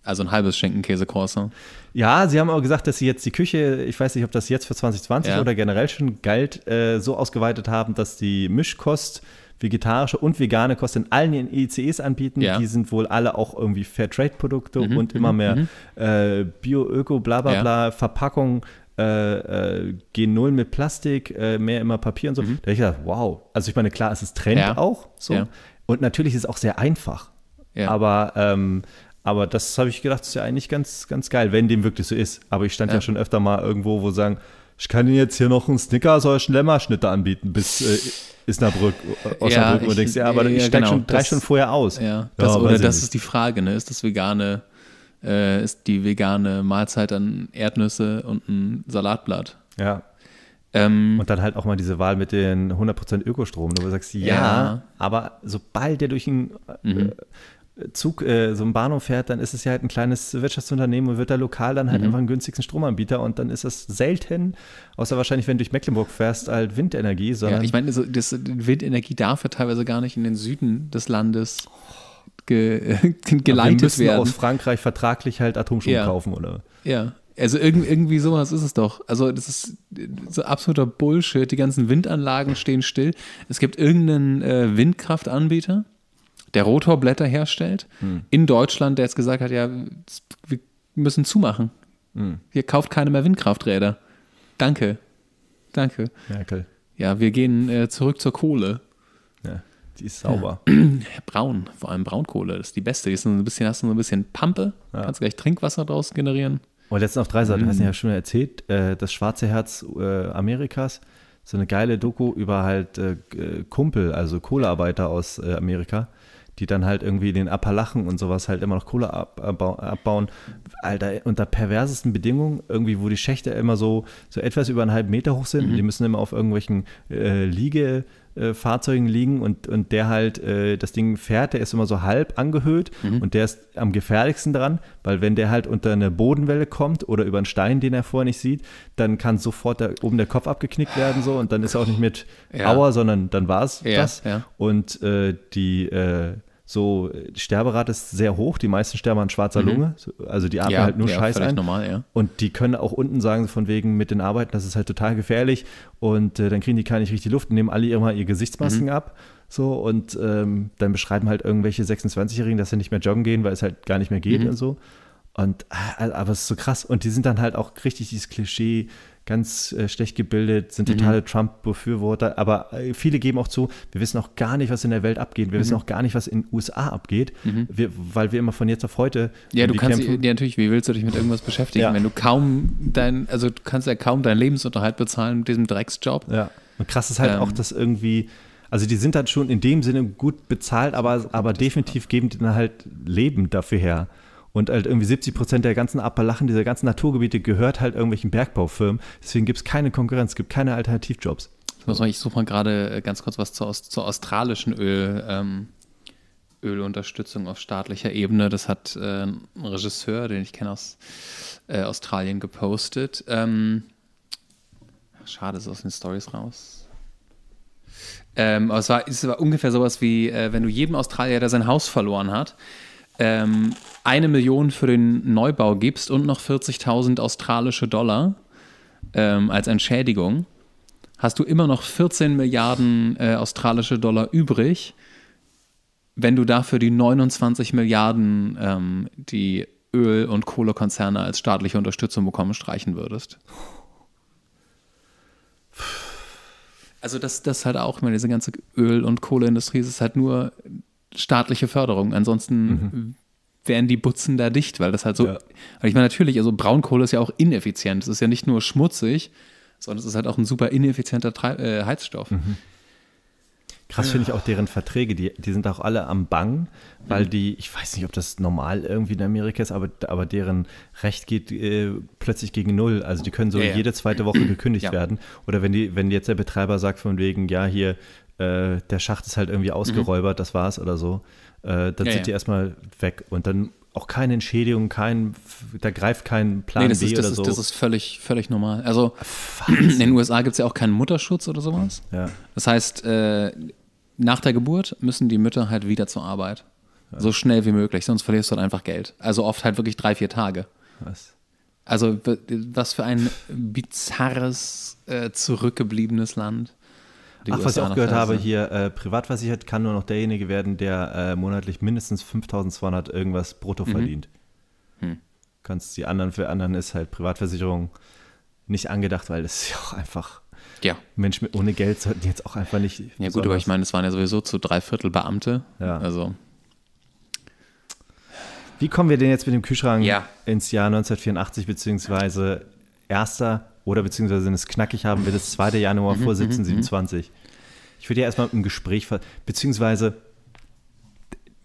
Speaker 1: Also ein halbes Schinken-Käse-Croissant.
Speaker 2: Ja, sie haben auch gesagt, dass sie jetzt die Küche, ich weiß nicht, ob das jetzt für 2020 ja. oder generell schon galt, äh, so ausgeweitet haben, dass die Mischkost vegetarische und vegane Kost in allen ihren ICEs e anbieten. Ja. Die sind wohl alle auch irgendwie Fairtrade-Produkte mhm, und mhm, immer mehr mhm. äh, Bio, Öko, bla bla ja. äh, äh, G0 mit Plastik, äh, mehr immer Papier und so. Mhm. Da habe ich gedacht, wow. Also ich meine, klar, es ist Trend ja. auch so. Und natürlich ist es auch sehr einfach. Aber ähm, aber das habe ich gedacht, ist ja eigentlich ganz, ganz geil, wenn dem wirklich so ist. Aber ich stand ja, ja schon öfter mal irgendwo, wo sagen, ich kann Ihnen jetzt hier noch einen Snickers oder Schlemmerschnitte anbieten bis äh, Isnabrück, äh, Osnabrück. Ja, und denkst, ja, aber ja, ich steige genau, schon drei das, Stunden
Speaker 1: vorher aus. Ja, das, ja, oder das ist die Frage, ne? Ist das vegane, äh, ist die vegane Mahlzeit dann Erdnüsse und ein Salatblatt? Ja. Ähm, und dann halt
Speaker 2: auch mal diese Wahl mit den 100% Ökostrom, ne, wo du sagst, ja, ja, aber sobald der durch ein äh, mhm. äh, Zug, äh, so ein Bahnhof fährt, dann ist es ja halt ein kleines Wirtschaftsunternehmen und wird da lokal dann halt mhm. einfach einen günstigsten Stromanbieter und dann ist das selten, außer wahrscheinlich, wenn du durch Mecklenburg fährst,
Speaker 1: halt Windenergie, sondern. Ja, ich meine, so, das, Windenergie darf ja teilweise gar nicht in den Süden des Landes ge, äh, geleitet wir müssen aus Frankreich vertraglich halt Atomstrom ja. kaufen, oder? Ja. Also irgendwie, irgendwie sowas ist es doch. Also das ist so absoluter Bullshit. Die ganzen Windanlagen stehen still. Es gibt irgendeinen äh, Windkraftanbieter, der Rotorblätter herstellt, hm. in Deutschland, der jetzt gesagt hat, ja, wir müssen zumachen. Hm. Hier kauft keine mehr Windkrafträder. Danke. Danke. Merkel. Ja, wir gehen äh, zurück zur Kohle. Ja, die ist sauber. Ja. Braun, vor allem Braunkohle, das ist die beste. Die ist so ein bisschen, hast du so ein bisschen Pampe, ja. kannst gleich Trinkwasser draus generieren.
Speaker 2: Und letztens auf Dreisat, mhm. hast du mm. ja schon erzählt, äh, das schwarze Herz äh, Amerikas, so eine geile Doku über halt äh, äh Kumpel, also Kohlearbeiter aus äh, Amerika, die dann halt irgendwie den Appalachen und sowas halt immer noch Kohle ab, abbauen. Alter, unter perversesten Bedingungen, irgendwie, wo die Schächte immer so, so etwas über einen halben Meter hoch sind. Mhm. Die müssen immer auf irgendwelchen äh, Liege äh, Fahrzeugen liegen und, und der halt äh, das Ding fährt, der ist immer so halb angehöht mhm. und der ist am gefährlichsten dran, weil wenn der halt unter eine Bodenwelle kommt oder über einen Stein, den er vorher nicht sieht, dann kann sofort da oben der Kopf abgeknickt werden so und dann ist er auch nicht mit ja. Auer, sondern dann war es ja, das. Ja. Und äh, die äh, so die äh, Sterberate ist sehr hoch, die meisten sterben an schwarzer mhm. Lunge, also die atmen ja, halt nur ja, Scheiß ein. Normal, ja. Und die können auch unten sagen, von wegen mit den Arbeiten, das ist halt total gefährlich und äh, dann kriegen die gar nicht richtig Luft und nehmen alle immer ihre Gesichtsmasken mhm. ab. So, und ähm, dann beschreiben halt irgendwelche 26-Jährigen, dass sie nicht mehr joggen gehen, weil es halt gar nicht mehr geht mhm. und so. Und äh, aber es ist so krass. Und die sind dann halt auch richtig dieses Klischee, ganz äh, schlecht gebildet, sind totale mhm. Trump-Befürworter, aber äh, viele geben auch zu, wir wissen auch gar nicht, was in der Welt abgeht, wir mhm. wissen auch gar nicht, was in den
Speaker 1: USA abgeht, mhm. wir, weil wir immer von jetzt auf heute. Ja, du kannst, ja, natürlich, wie willst du dich mit irgendwas beschäftigen, ja. wenn du kaum dein, also du kannst ja kaum deinen Lebensunterhalt bezahlen mit diesem Drecksjob. Ja, und krass ist halt ähm. auch, dass irgendwie. Also die sind dann halt schon in dem Sinne gut bezahlt, aber, aber
Speaker 2: definitiv geben die dann halt Leben dafür her. Und halt irgendwie 70 Prozent der ganzen Appalachen, dieser ganzen Naturgebiete gehört halt irgendwelchen Bergbaufirmen. Deswegen gibt es keine Konkurrenz, es gibt keine Alternativjobs.
Speaker 1: So. Ich suche mal gerade äh, ganz kurz was zur, zur australischen Öl, ähm, Ölunterstützung auf staatlicher Ebene. Das hat äh, ein Regisseur, den ich kenne aus äh, Australien, gepostet. Ähm, schade, ist aus den Stories raus. Ähm, aber es war, es war ungefähr sowas wie, äh, wenn du jedem Australier, der sein Haus verloren hat, ähm, eine Million für den Neubau gibst und noch 40.000 australische Dollar ähm, als Entschädigung, hast du immer noch 14 Milliarden äh, australische Dollar übrig, wenn du dafür die 29 Milliarden, ähm, die Öl- und Kohlekonzerne als staatliche Unterstützung bekommen, streichen würdest. Also das, das halt auch, meine, diese ganze Öl- und Kohleindustrie, ist halt nur staatliche Förderung. Ansonsten mhm. wären die Butzen da dicht, weil das halt so. Ja. ich meine, natürlich, also Braunkohle ist ja auch ineffizient. Es ist ja nicht nur schmutzig, sondern es ist halt auch ein super ineffizienter Tre äh, Heizstoff. Mhm. Krass finde ich auch deren Verträge, die, die sind auch alle am Bang,
Speaker 2: weil mhm. die, ich weiß nicht, ob das normal irgendwie in Amerika ist, aber, aber deren Recht geht äh, plötzlich gegen Null. Also die können so ja, jede zweite Woche gekündigt werden. Oder wenn, die, wenn jetzt der Betreiber sagt von wegen, ja, hier, äh, der Schacht ist halt irgendwie mhm. ausgeräubert, mhm. das war's oder so, äh, dann ja, sind die erstmal weg und dann auch keine Entschädigung, kein, da greift kein
Speaker 1: Plan nee, das B ist, das oder ist, so. Das ist völlig, völlig normal. Also Wahnsinn. in den USA gibt es ja auch keinen Mutterschutz oder sowas. Ja. Das heißt, äh, nach der Geburt müssen die Mütter halt wieder zur Arbeit. Ja. So schnell wie möglich, sonst verlierst du halt einfach Geld. Also oft halt wirklich drei, vier Tage. Was? Also was für ein bizarres, äh, zurückgebliebenes Land. Die Ach, USA was ich auch gehört Reise. habe
Speaker 2: hier, äh, privatversichert kann nur noch derjenige werden, der äh, monatlich mindestens 5200 irgendwas brutto mhm. verdient. Hm. Kannst die anderen, für anderen ist halt Privatversicherung nicht angedacht, weil das ist ja auch einfach. Ja. Menschen ohne Geld sollten jetzt auch einfach nicht. Ja, gut, aber ich
Speaker 1: meine, es waren ja sowieso zu drei Viertel Beamte. Ja. Also.
Speaker 2: Wie kommen wir denn jetzt mit dem Kühlschrank ja. ins Jahr 1984, beziehungsweise erster oder beziehungsweise, wenn es knackig haben, wird es 2. Januar mhm, vor 1727. Mhm, mhm. Ich würde ja erstmal im Gespräch, beziehungsweise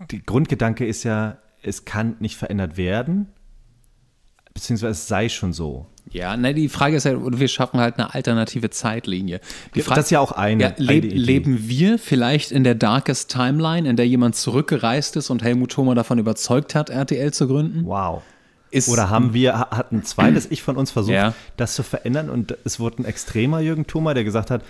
Speaker 1: der Grundgedanke ist ja, es kann nicht verändert werden, beziehungsweise es sei schon so. Ja, ne, die Frage ist ja, halt, wir schaffen halt eine alternative Zeitlinie. Die Frage, das ist ja auch eine. Ja, leb, eine leben wir vielleicht in der Darkest Timeline, in der jemand zurückgereist ist und Helmut Thoma davon überzeugt hat, RTL zu gründen? Wow. Ist, Oder haben wir, hat
Speaker 2: ein zweites Ich von uns versucht, ja. das zu verändern und es wurde ein extremer Jürgen Thoma, der gesagt hat,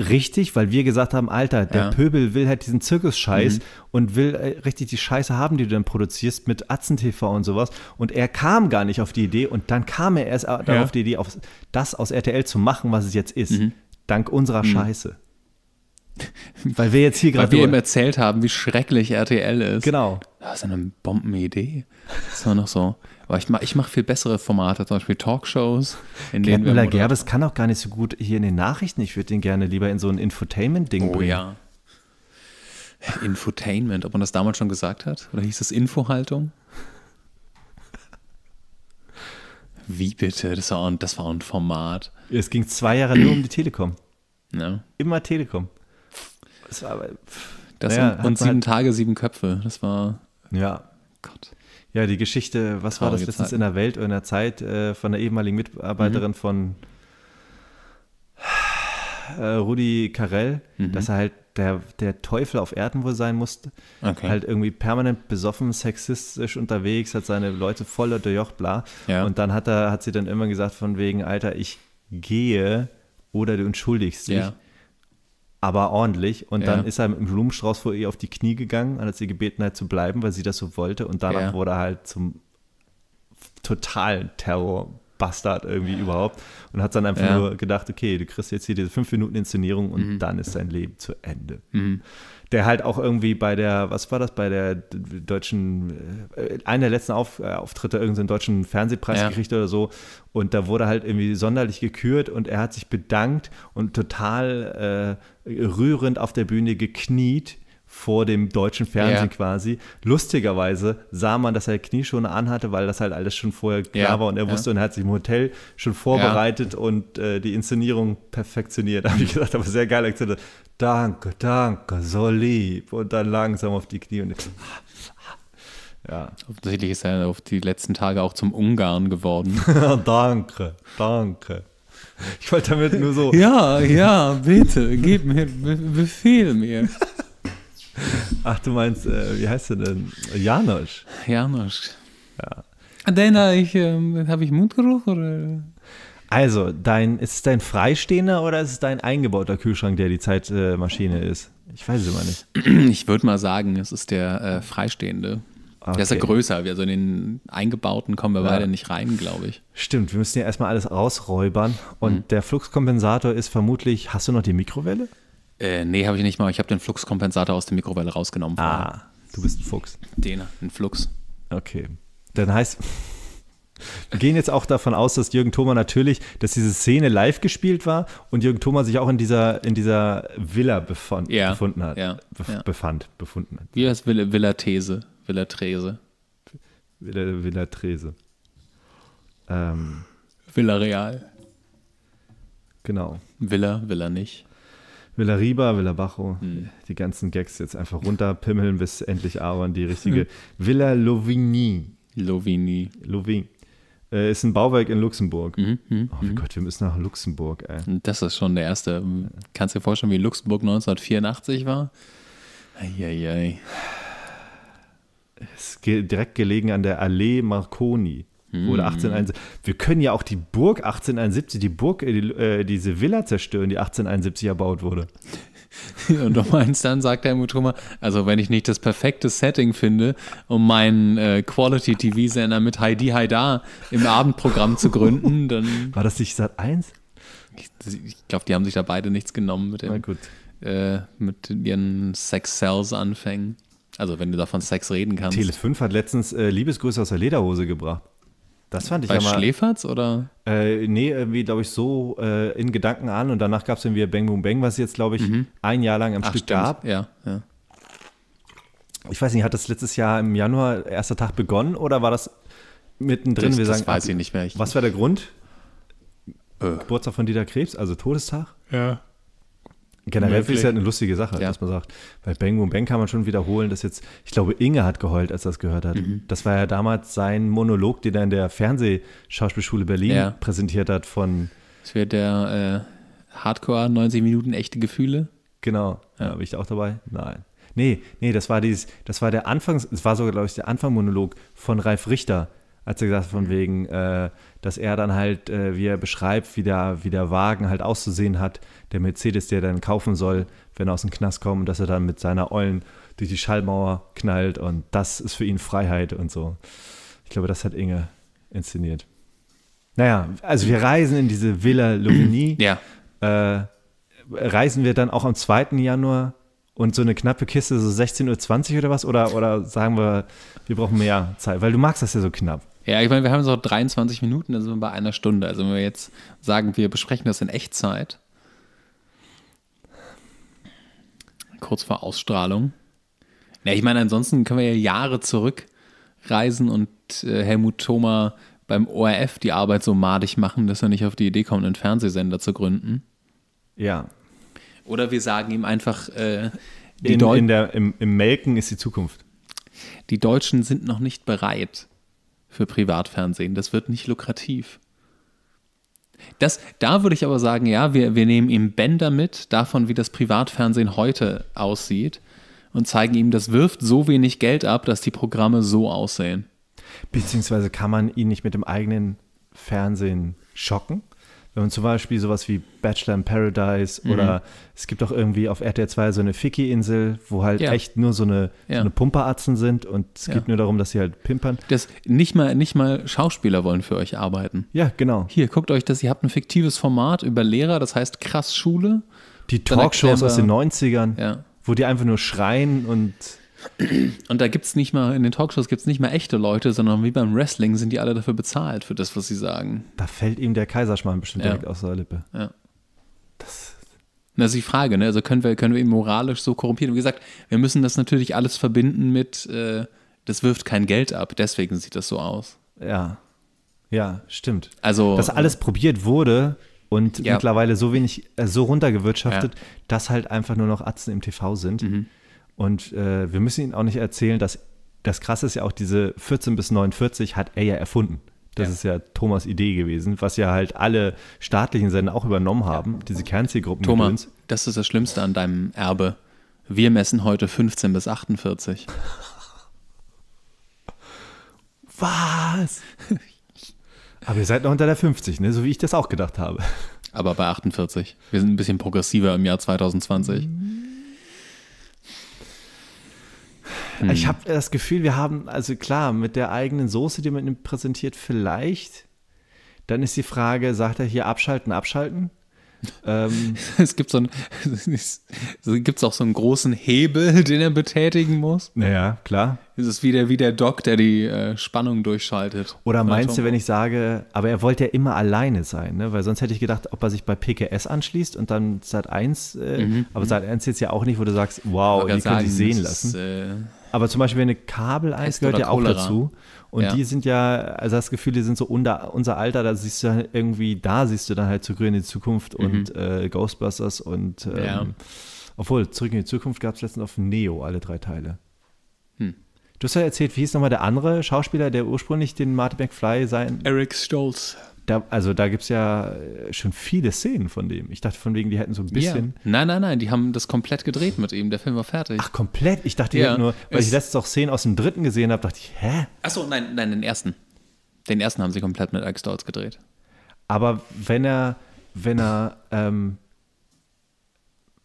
Speaker 2: richtig, weil wir gesagt haben, Alter, der ja. Pöbel will halt diesen Zirkusscheiß mhm. und will äh, richtig die Scheiße haben, die du dann produzierst mit Atzen-TV und sowas und er kam gar nicht auf die Idee und dann kam er erst äh, ja. auf die Idee, auf das aus RTL zu machen, was es jetzt ist, mhm. dank unserer
Speaker 1: mhm. Scheiße. Weil wir jetzt hier gerade. Weil wir ihm erzählt haben, wie schrecklich RTL ist. Genau. Ah, das ist eine Bombenidee. Das war noch so. Aber ich mache ich mach viel bessere Formate, zum Beispiel Talkshows, in denen Gerd wir. Gerbes kann auch gar nicht so gut hier in den Nachrichten. Ich würde den gerne lieber in so ein Infotainment-Ding oh, bringen. Oh ja. Infotainment, ob man das damals schon gesagt hat? Oder hieß das Infohaltung? Wie bitte? Das war, ein, das war ein Format. Es ging zwei Jahre nur um die Telekom. Ja. Immer Telekom.
Speaker 2: Das war aber, das naja, und, und sieben halt
Speaker 1: Tage, sieben Köpfe.
Speaker 2: Das war. Ja. Gott. Ja, die Geschichte, was war das letztens in der Welt oder in der Zeit äh, von der ehemaligen Mitarbeiterin mhm. von äh, Rudi Carell, mhm. dass er halt der, der Teufel auf Erden wohl sein musste. Okay. Halt irgendwie permanent besoffen, sexistisch unterwegs, hat seine Leute voll unterjocht, bla. Ja. Und dann hat er, hat sie dann immer gesagt, von wegen, Alter, ich gehe oder du entschuldigst dich. Ja aber ordentlich. Und dann ist er mit dem Blumenstrauß vor ihr auf die Knie gegangen und hat sie gebeten, halt zu bleiben, weil sie das so wollte. Und danach ja. wurde er halt zum totalen Terrorbastard irgendwie ja. überhaupt und hat dann einfach nur gedacht, okay, du kriegst jetzt hier diese fünf Minuten Inszenierung und mhm. dann ist dein Leben zu Ende. Mhm der halt auch irgendwie bei der, was war das, bei der deutschen, äh, einer der letzten Auf, äh, Auftritte irgendeinen deutschen Fernsehpreis ja. gekriegt oder so. Und da wurde halt irgendwie sonderlich gekürt und er hat sich bedankt und total äh, rührend auf der Bühne gekniet vor dem deutschen Fernsehen yeah. quasi. Lustigerweise sah man, dass er Knieschoner anhatte, weil das halt alles schon vorher klar yeah. war und er wusste ja. und er hat sich im Hotel schon vorbereitet ja. und äh, die Inszenierung perfektioniert. Habe ich gesagt, aber sehr geil Akzente. Danke, danke, so lieb. Und dann langsam auf die Knie und
Speaker 1: ja. Offensichtlich ist er auf die letzten Tage auch zum Ungarn geworden. danke, danke.
Speaker 2: Ich wollte damit nur so. ja, ja,
Speaker 1: bitte, gib mir, befehl mir. Ach, du meinst, äh, wie heißt er denn? Janosch. Janosch. Ja. Den äh, habe ich Mundgeruch oder?
Speaker 2: Also, dein, ist es dein freistehender oder ist es dein eingebauter
Speaker 1: Kühlschrank, der die Zeitmaschine ist? Ich weiß es immer nicht. Ich würde mal sagen, es ist der äh, freistehende. Okay. Der ist ja größer. Also in den eingebauten kommen wir ja. beide nicht rein, glaube ich.
Speaker 2: Stimmt, wir müssen ja erstmal alles rausräubern. Und mhm. der Fluxkompensator ist vermutlich, hast du noch die
Speaker 1: Mikrowelle? Äh, nee, habe ich nicht mal. Ich habe den Fluxkompensator aus der Mikrowelle rausgenommen. Ah, du bist ein Fuchs. Den, ein Flux. Okay. Dann heißt, wir gehen jetzt
Speaker 2: auch davon aus, dass Jürgen Thoma natürlich, dass diese Szene live gespielt war und Jürgen Thoma sich auch in dieser, in dieser Villa befand, ja, befunden hat. Ja, bef ja.
Speaker 1: Befand, befunden hat. Wie heißt Villa, Villa These? Villa Trese. Villa, Villa Trese. Ähm, Villa Real. Genau. Villa, Villa nicht.
Speaker 2: Villa Villariba, Villabajo, mhm. die ganzen Gags jetzt einfach runterpimmeln, bis endlich Aaron die richtige Villa Lovigny. Lovigny. Lovigny. Äh, ist ein
Speaker 1: Bauwerk in Luxemburg. Mhm, mhm oh mein mhm. Gott, wir müssen nach Luxemburg, ey. Das ist schon der erste. Kannst du dir vorstellen, wie Luxemburg 1984 war? Eieiei. Es ist direkt gelegen an der Allee Marconi. Wurde 1871. Hm.
Speaker 2: Wir können ja auch die Burg 1871, die Burg, äh, äh, diese Villa zerstören, die 1871
Speaker 1: erbaut wurde. Und du meinst dann, sagt Helmut Trummer, also wenn ich nicht das perfekte Setting finde, um meinen äh, Quality-TV-Sender mit Heidi Haidar im Abendprogramm zu gründen, dann. War das nicht Sat 1? Ich, ich glaube, die haben sich da beide nichts genommen mit, dem, äh, mit ihren sex sales anfängen Also, wenn du davon Sex reden kannst. Tele5 hat letztens äh, Liebesgrüße aus der Lederhose gebracht. Das fand ich Bei ja mal. Schläferz
Speaker 2: oder? Äh, nee, irgendwie, glaube ich, so äh, in Gedanken an und danach gab es irgendwie Bang Boom Bang, was jetzt, glaube ich, mhm. ein Jahr lang am Ach, Stück stimmt. gab.
Speaker 1: Ja, ja. Ich weiß nicht,
Speaker 2: hat das letztes Jahr im Januar, erster Tag begonnen oder war das mittendrin? Das, Wir sagen, weiß ab, also, ich nicht mehr. Ich was war der Grund? Äh. Geburtstag von Dieter Krebs, also Todestag?
Speaker 1: Ja. Generell finde ich es halt eine
Speaker 2: lustige Sache, ja. dass man sagt, bei Bang Boom Bang kann man schon wiederholen, dass jetzt, ich glaube, Inge hat geheult, als er das gehört hat. Mhm. Das war ja damals sein Monolog, den er in der Fernsehschauspielschule Berlin ja. präsentiert hat von. Das wäre der äh, Hardcore 90 Minuten echte Gefühle. Genau. Ja, bin ich auch dabei? Nein. Nee, nee, das war dieses, das war der Anfangs, es war sogar, glaube ich, der Anfangmonolog von Ralf Richter, als er gesagt hat, von mhm. wegen, äh, dass er dann halt, äh, wie er beschreibt, wie der, wie der Wagen halt auszusehen hat, der Mercedes, der dann kaufen soll, wenn er aus dem Knast kommt, dass er dann mit seiner Eulen durch die Schallmauer knallt und das ist für ihn Freiheit und so. Ich glaube, das hat Inge inszeniert. Naja, also wir reisen in diese Villa Lumini. Ja. Äh, reisen wir dann auch am 2. Januar und so eine knappe Kiste, so 16.20 Uhr oder was? Oder, oder
Speaker 1: sagen wir, wir brauchen mehr Zeit, weil du magst das ja so knapp. Ja, ich meine, wir haben jetzt auch 23 Minuten, dann sind wir bei einer Stunde. Also wenn wir jetzt sagen, wir besprechen das in Echtzeit, kurz vor Ausstrahlung. Ja, ich meine, ansonsten können wir ja Jahre zurückreisen und äh, Helmut Thoma beim ORF die Arbeit so madig machen, dass er nicht auf die Idee kommt, einen Fernsehsender zu gründen. Ja. Oder wir sagen ihm einfach, äh, in, in der, im, im Melken ist die Zukunft. Die Deutschen sind noch nicht bereit für Privatfernsehen. Das wird nicht lukrativ. Das, da würde ich aber sagen, ja, wir, wir nehmen ihm Bänder mit davon, wie das Privatfernsehen heute aussieht und zeigen ihm, das wirft so wenig Geld ab, dass die Programme so aussehen. Beziehungsweise kann man ihn nicht mit dem eigenen
Speaker 2: Fernsehen schocken? Wenn man zum Beispiel sowas wie Bachelor in Paradise mhm. oder es gibt auch irgendwie auf RTL 2 so eine Ficky-Insel, wo halt ja. echt nur so eine, ja. so eine Pumperatzen
Speaker 1: sind und es ja. geht nur darum, dass sie halt pimpern. Das nicht mal, nicht mal Schauspieler wollen für euch arbeiten. Ja, genau. Hier, guckt euch das, ihr habt ein fiktives Format über Lehrer, das heißt krass Schule. Die Talkshows aus den 90ern, wo die einfach nur schreien und und da gibt es nicht mal, in den Talkshows gibt es nicht mal echte Leute, sondern wie beim Wrestling sind die alle dafür bezahlt, für das, was sie sagen. Da fällt ihm der Kaiserschmarrn bestimmt ja. direkt aus der Lippe. Ja. Das das ist die Frage, ne? Also können wir, können wir ihn moralisch so korrumpieren? Wie gesagt, wir müssen das natürlich alles verbinden mit, äh, das wirft kein Geld ab, deswegen sieht das so aus. Ja.
Speaker 2: Ja, stimmt. Also. Dass äh, alles probiert wurde und ja. mittlerweile so wenig, äh, so runtergewirtschaftet, ja. dass halt einfach nur noch Atzen im TV sind. Mhm. Und äh, wir müssen ihnen auch nicht erzählen, dass das Krasse ist ja auch, diese 14 bis 49 hat er ja erfunden. Das ja. ist ja Thomas
Speaker 1: Idee gewesen, was ja halt alle staatlichen Sender auch übernommen haben, ja. diese Kernzielgruppen. Thomas, das ist das Schlimmste an deinem Erbe. Wir messen heute 15 bis 48. was? Aber ihr seid noch unter der 50, ne? so wie ich das auch gedacht habe. Aber bei 48. Wir sind ein bisschen progressiver im Jahr 2020. Mhm. Hm. Ich habe
Speaker 2: das Gefühl, wir haben, also klar, mit der eigenen Soße, die man ihm präsentiert, vielleicht.
Speaker 1: Dann ist die Frage, sagt er hier abschalten, abschalten? Ähm, es gibt so einen, es gibt's auch so einen großen Hebel, den er betätigen muss. Naja, klar. Es ist wieder wie der Doc, der die äh, Spannung durchschaltet. Oder meinst du, wenn ich sage, aber
Speaker 2: er wollte ja immer alleine sein, ne? weil sonst hätte ich gedacht, ob er sich bei PKS anschließt und dann seit 1, äh, mhm. aber mhm. seit 1 jetzt ja auch nicht, wo du sagst, wow, die kann sich sehen lassen. Ist, äh aber zum Beispiel eine Kabeleis gehört ja auch Cholera. dazu. Und ja. die sind ja, also das Gefühl, die sind so unter, unser Alter, da siehst du halt irgendwie, da siehst du dann halt zurück in die Zukunft mhm. und äh, Ghostbusters und ähm, ja. obwohl, zurück in die Zukunft gab es letztens auf Neo alle drei Teile. Hm. Du hast ja erzählt, wie hieß nochmal der andere Schauspieler, der ursprünglich den Marty McFly sein. Eric Stolz da, also da gibt es ja äh, schon viele Szenen von dem. Ich dachte von wegen, die hätten so ein bisschen.
Speaker 1: Ja. Nein, nein, nein, die haben das komplett gedreht mit ihm. Der Film war fertig. Ach, komplett? Ich dachte ja, nur, weil ich letztens auch Szenen aus dem dritten gesehen habe, dachte ich, hä? Achso, nein, nein, den ersten. Den ersten haben sie komplett mit Alex Stolz gedreht.
Speaker 2: Aber wenn er, wenn er, ähm,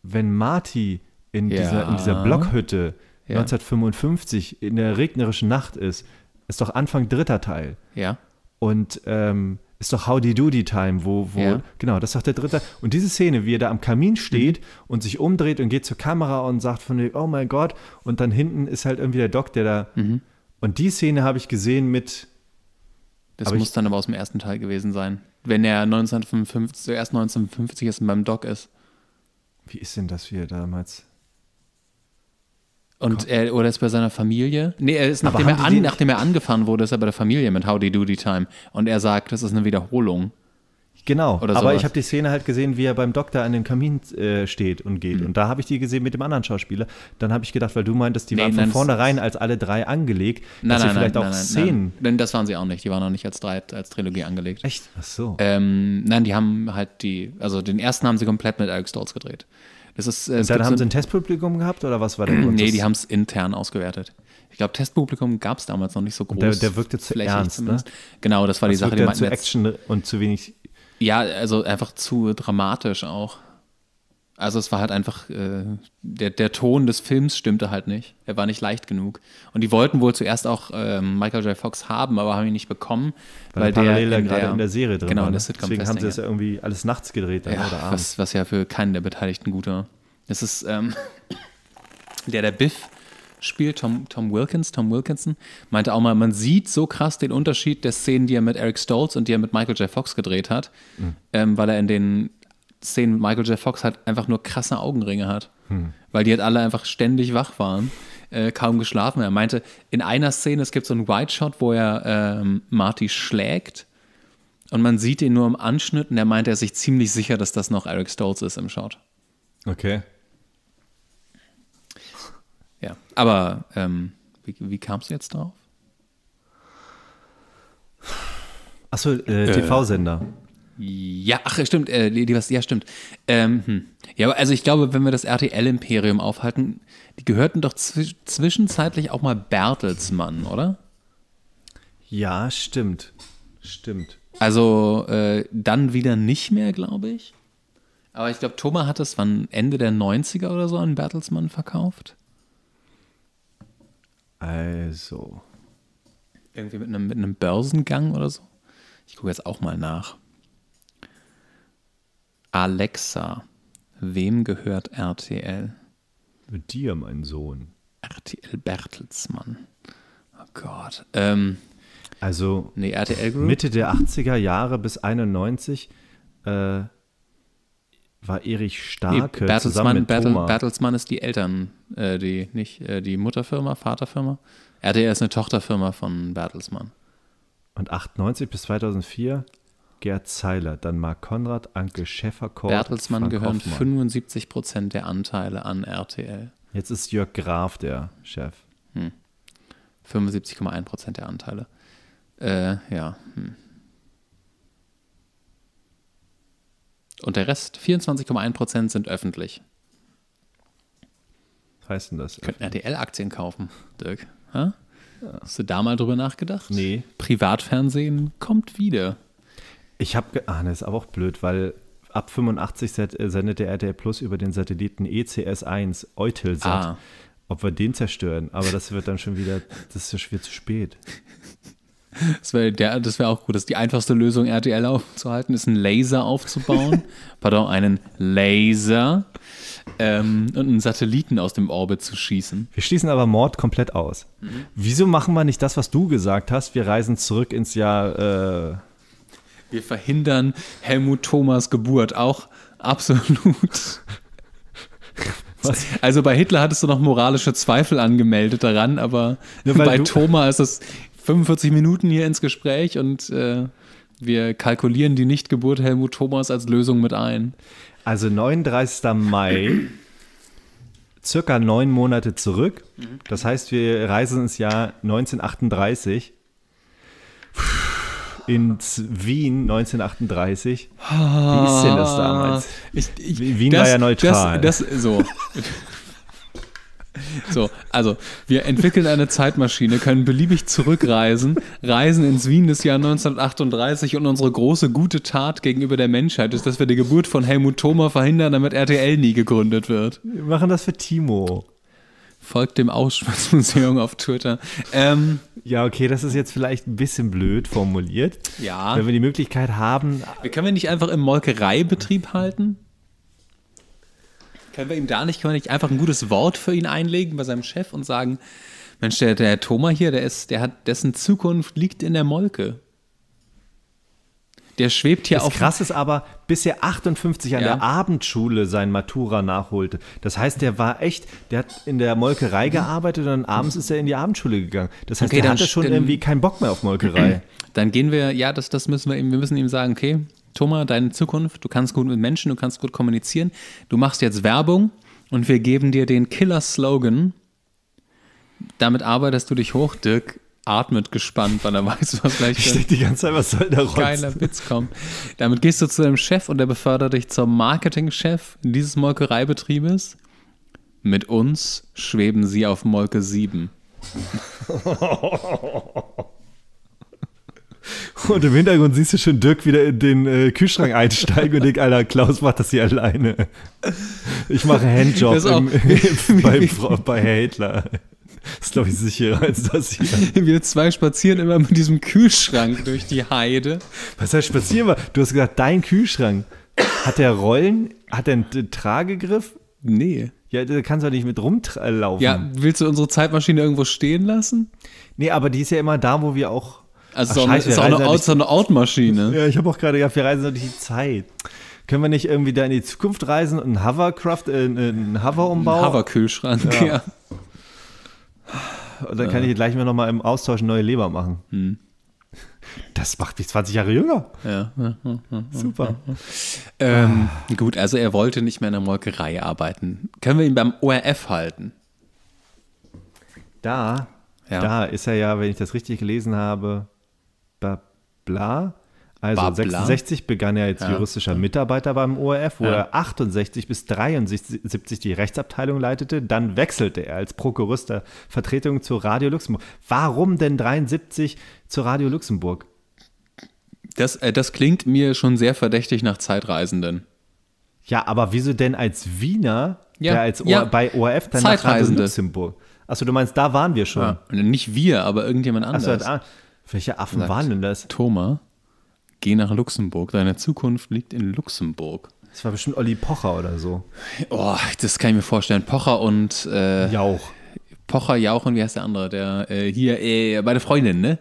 Speaker 2: wenn Marty in, ja. dieser, in dieser Blockhütte ja. 1955 in der regnerischen Nacht ist, ist doch Anfang dritter Teil. Ja. Und ähm, ist doch Howdy Doody Time, wo, wo ja. genau, das sagt der dritte. Und diese Szene, wie er da am Kamin mhm. steht mhm. und sich umdreht und geht zur Kamera und sagt von dem, oh mein Gott, und dann hinten ist halt irgendwie der Doc, der
Speaker 1: da. Mhm. Und die Szene habe ich gesehen mit. Das muss ich, dann aber aus dem ersten Teil gewesen sein. Wenn er 1955, erst 1950 ist und beim Doc ist. Wie ist denn das hier damals? Und Komm. er, oder ist bei seiner Familie? Nee, er ist, nachdem er, an, nachdem er angefahren wurde, ist er bei der Familie mit Howdy Doody Time. Und er sagt, das ist eine Wiederholung. Genau, aber ich habe
Speaker 2: die Szene halt gesehen, wie er beim Doktor an den Kamin äh, steht und geht. Mhm. Und da habe ich die gesehen mit dem anderen Schauspieler. Dann habe ich gedacht, weil du meintest, die nee, waren von vornherein als alle
Speaker 1: drei angelegt, nein, dass nein, sie vielleicht auch Szenen. Nein, das waren sie auch nicht. Die waren auch nicht als drei als Trilogie angelegt. Echt? Ach so. Ähm, nein, die haben halt die, also den ersten haben sie komplett mit Alex Stolz gedreht. Das ist, äh, dann haben sie ein
Speaker 2: Testpublikum
Speaker 1: gehabt oder was war der Grund? nee, die haben es intern ausgewertet. Ich glaube, Testpublikum gab es damals noch nicht so groß. Der, der wirkte zu ernst, ne? Genau, das war das die Sache, die meinten. zu Action und zu wenig. Ja, also einfach zu dramatisch auch. Also es war halt einfach, äh, der, der Ton des Films stimmte halt nicht. Er war nicht leicht genug. Und die wollten wohl zuerst auch äh, Michael J. Fox haben, aber haben ihn nicht bekommen. Weil, weil parallel der, gerade in der Serie drin genau, war. Genau, ne? Deswegen haben sie das ja irgendwie alles nachts gedreht. Dann, ja, ne, oder Was, was ja für keinen der Beteiligten gut war. Es ist ähm, der, der Biff spielt, Tom, Tom Wilkins, Tom Wilkinson, meinte auch mal, man sieht so krass den Unterschied der Szenen, die er mit Eric Stoltz und die er mit Michael J. Fox gedreht hat, mhm. ähm, weil er in den Szenen mit Michael J. Fox halt einfach nur krasse Augenringe hat. Hm. Weil die halt alle einfach ständig wach waren, äh, kaum geschlafen. Er meinte, in einer Szene, es gibt so einen White Shot, wo er ähm, Marty schlägt und man sieht ihn nur im Anschnitt und er meinte, er ist sich ziemlich sicher, dass das noch Eric Stolz ist im Shot. Okay. Ja, aber ähm, wie, wie kamst du jetzt drauf? Achso, äh, äh. TV-Sender. Ja, ach, stimmt, äh, ja, stimmt. Ähm, hm. Ja, also ich glaube, wenn wir das RTL-Imperium aufhalten, die gehörten doch zwisch zwischenzeitlich auch mal Bertelsmann, oder? Ja, stimmt. Stimmt. Also äh, dann wieder nicht mehr, glaube ich. Aber ich glaube, Thomas hat das wann Ende der 90er oder so an Bertelsmann verkauft. Also. Irgendwie mit einem, mit einem Börsengang oder so. Ich gucke jetzt auch mal nach. Alexa, wem gehört RTL? Mit dir, mein Sohn. RTL Bertelsmann. Oh Gott. Ähm, also nee, RTL Group? Mitte der 80er Jahre bis 91 äh, war Erich Starke nee, Bertelsmann, zusammen mit Bertel, Bertelsmann ist die Eltern, äh, die nicht äh, die Mutterfirma, Vaterfirma. RTL ist eine Tochterfirma von Bertelsmann. Und 98 bis 2004
Speaker 2: Gerd Zeiler, dann Marc Konrad, Anke Schäferkorb. Bertelsmann Frank gehören Hoffmann.
Speaker 1: 75 Prozent der Anteile an RTL. Jetzt ist Jörg Graf der Chef. Hm. 75,1 Prozent der Anteile. Äh, ja. Hm. Und der Rest, 24,1 Prozent, sind öffentlich. Was heißt denn das? Könnten RTL-Aktien kaufen, Dirk. Ha? Ja. Hast du da mal drüber nachgedacht? Nee. Privatfernsehen kommt wieder.
Speaker 2: Ich habe, ah, das ne, ist aber auch blöd, weil ab 85 äh, sendet der RTL Plus über den Satelliten ECS1 Eutelsat. Ah. Ob wir den zerstören, aber das wird dann schon wieder, das ist ja schon wieder zu spät.
Speaker 1: Das wäre wär auch gut. Das ist die einfachste Lösung, RTL aufzuhalten, ist einen Laser aufzubauen. Pardon, einen Laser ähm, und einen Satelliten aus dem Orbit zu schießen. Wir schließen aber Mord komplett aus. Mhm.
Speaker 2: Wieso machen wir nicht das, was du gesagt hast? Wir reisen zurück ins Jahr. Äh
Speaker 1: wir verhindern Helmut Thomas Geburt auch absolut. Was? Also bei Hitler hattest du noch moralische Zweifel angemeldet daran, aber ja, bei Thomas ist das 45 Minuten hier ins Gespräch und äh, wir kalkulieren die Nichtgeburt Helmut Thomas als Lösung mit ein. Also 39. Mai,
Speaker 2: circa neun Monate zurück. Mhm. Das heißt, wir reisen ins Jahr 1938. Puh in Wien
Speaker 1: 1938. Wie ist denn das damals? Ah, ich, ich, Wien das, war ja neutral. Das, das so. So, also wir entwickeln eine Zeitmaschine, können beliebig zurückreisen, reisen ins Wien des Jahr 1938 und unsere große gute Tat gegenüber der Menschheit ist, dass wir die Geburt von Helmut Thoma verhindern, damit RTL nie gegründet wird. Wir machen das für Timo. Folgt dem Auschwitz-Museum auf Twitter.
Speaker 2: Ähm, ja, okay, das ist jetzt vielleicht ein bisschen blöd formuliert. Ja. Wenn wir die Möglichkeit
Speaker 1: haben. Wir können wir nicht einfach im Molkereibetrieb halten? Können wir ihm da nicht, können wir nicht einfach ein gutes Wort für ihn einlegen bei seinem Chef und sagen, Mensch, der, der Herr Thoma hier, der ist, der hat, dessen Zukunft liegt in der Molke. Der schwebt hier das auf. Das Krasse ist aber, bis er 58 an ja. der Abendschule sein Matura
Speaker 2: nachholte. Das heißt, der war echt, der hat in der Molkerei gearbeitet und dann abends ist er in die Abendschule
Speaker 1: gegangen. Das heißt, okay, der hatte schon irgendwie
Speaker 2: keinen Bock mehr auf Molkerei.
Speaker 1: Dann gehen wir, ja, das, das müssen wir ihm, wir müssen ihm sagen, okay, Thomas, deine Zukunft, du kannst gut mit Menschen, du kannst gut kommunizieren, du machst jetzt Werbung und wir geben dir den Killer-Slogan. Damit arbeitest du dich hoch, Dirk atmet gespannt, weil er weiß, was gleich Ich denke die ganze Zeit, was soll da raus? Geiler Witz kommt. Damit gehst du zu deinem Chef und der befördert dich zum Marketingchef dieses Molkereibetriebes. Mit uns schweben sie auf Molke 7. und im Hintergrund siehst du schon Dirk
Speaker 2: wieder in den äh, Kühlschrank einsteigen und denk, Alter, Klaus macht das hier alleine. Ich mache Handjob auch, im, im, beim, bei Hitler. Das ist, glaube ich, sicherer als das hier.
Speaker 1: Wir zwei spazieren immer mit diesem Kühlschrank durch die Heide. Was heißt
Speaker 2: spazieren? wir? Du hast gesagt, dein Kühlschrank. Hat der Rollen? Hat der einen Tragegriff? Nee. Ja, da kannst du ja nicht mit rumlaufen. Ja, willst du unsere Zeitmaschine irgendwo stehen lassen? Nee, aber die ist ja immer da, wo wir auch.
Speaker 1: Also Ach, ist, scheiße, ist auch eine, Out, so eine Out-Maschine. Ja, ich
Speaker 2: habe auch gerade gedacht, wir reisen durch die Zeit. Können wir nicht irgendwie da in die Zukunft reisen und einen Hovercraft, äh, einen Hover umbauen? Ein Hoverkühlschrank, ja. ja. Und dann kann ja. ich gleich mal nochmal im Austausch neue Leber machen. Hm. Das macht mich 20 Jahre jünger. Ja.
Speaker 1: Super. Ähm, gut, also er wollte nicht mehr in der Molkerei arbeiten. Können wir ihn beim ORF halten? Da, ja.
Speaker 2: da ist er ja, wenn ich das richtig gelesen habe, bla, bla also Babla. 66 begann er als ja. juristischer Mitarbeiter beim ORF, wo ja. er 68 bis 73 die Rechtsabteilung leitete. Dann wechselte er als Prokurist der Vertretung zu Radio Luxemburg.
Speaker 1: Warum denn 73 zu Radio Luxemburg? Das, äh, das klingt mir schon sehr verdächtig nach Zeitreisenden. Ja, aber wieso denn als Wiener, ja. der als Ohr, bei ORF dann nach Radio Luxemburg? Achso, du meinst, da waren wir schon. Ja. Nicht wir, aber irgendjemand anders. Achso, da, welche Affen Sagt waren denn das? Thomas geh nach Luxemburg, deine Zukunft liegt in Luxemburg. Das war bestimmt Olli Pocher oder so. Oh, das kann ich mir vorstellen. Pocher und äh, Jauch. Pocher, Jauch und wie heißt der andere? Der äh, hier, äh, meine Freundin, ne?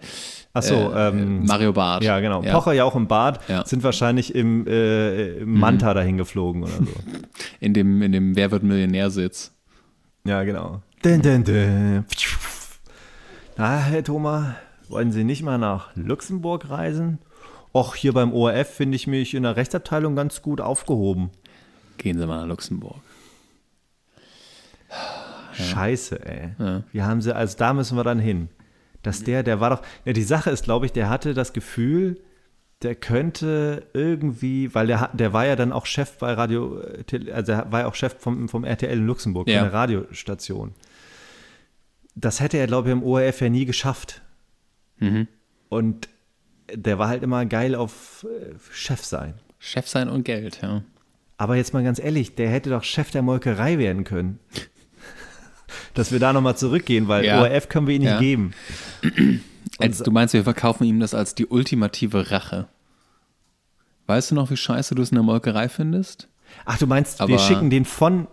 Speaker 1: Ach so, äh, ähm, Mario Barth. Ja, genau. Ja. Pocher, Jauch und Barth ja. sind wahrscheinlich im, äh, im mhm. Manta mhm. dahin geflogen oder so. In dem, in dem Wer wird Millionär-Sitz. Ja, genau.
Speaker 2: Dun, dun, dun. Na, Herr Thoma, wollen Sie nicht mal nach Luxemburg reisen? ach, hier beim ORF finde ich mich in der Rechtsabteilung ganz gut aufgehoben. Gehen Sie mal nach Luxemburg. Scheiße, ey. Ja. Wir haben sie, also da müssen wir dann hin. Dass der, der war doch, ja, die Sache ist, glaube ich, der hatte das Gefühl, der könnte irgendwie, weil der, der war ja dann auch Chef bei Radio, also er war ja auch Chef vom, vom RTL in Luxemburg, ja. von der Radiostation. Das hätte er, glaube ich, im ORF ja nie geschafft. Mhm. Und der war halt immer geil auf äh, Chef sein. Chef sein und Geld, ja. Aber jetzt mal ganz ehrlich, der hätte doch Chef der
Speaker 1: Molkerei werden können. Dass wir da nochmal zurückgehen, weil ja. ORF können wir ihm nicht ja. geben. Als, du meinst, wir verkaufen ihm das als die ultimative Rache. Weißt du noch, wie scheiße du es in der Molkerei findest? Ach, du meinst, Aber wir schicken den von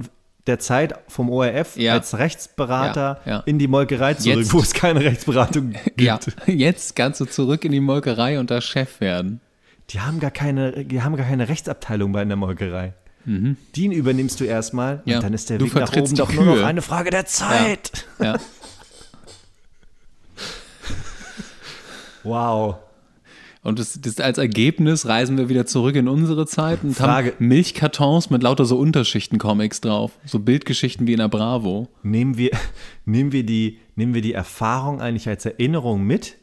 Speaker 1: der Zeit vom ORF ja. als Rechtsberater ja, ja. in
Speaker 2: die Molkerei zurück, jetzt, wo es keine
Speaker 1: Rechtsberatung gibt. jetzt kannst du zurück in die Molkerei und da Chef werden. Die
Speaker 2: haben gar keine, die haben gar keine Rechtsabteilung bei einer Molkerei. Mhm. Den übernimmst du erstmal und dann ist der du Weg nach oben doch nur noch eine Frage der Zeit.
Speaker 1: wow. Und das, das als Ergebnis reisen wir wieder zurück in unsere Zeit und Frage. haben Milchkartons mit lauter so Unterschichten-Comics drauf. So Bildgeschichten wie in der Bravo. Nehmen wir, nehmen wir, die, nehmen wir die Erfahrung
Speaker 2: eigentlich als Erinnerung mit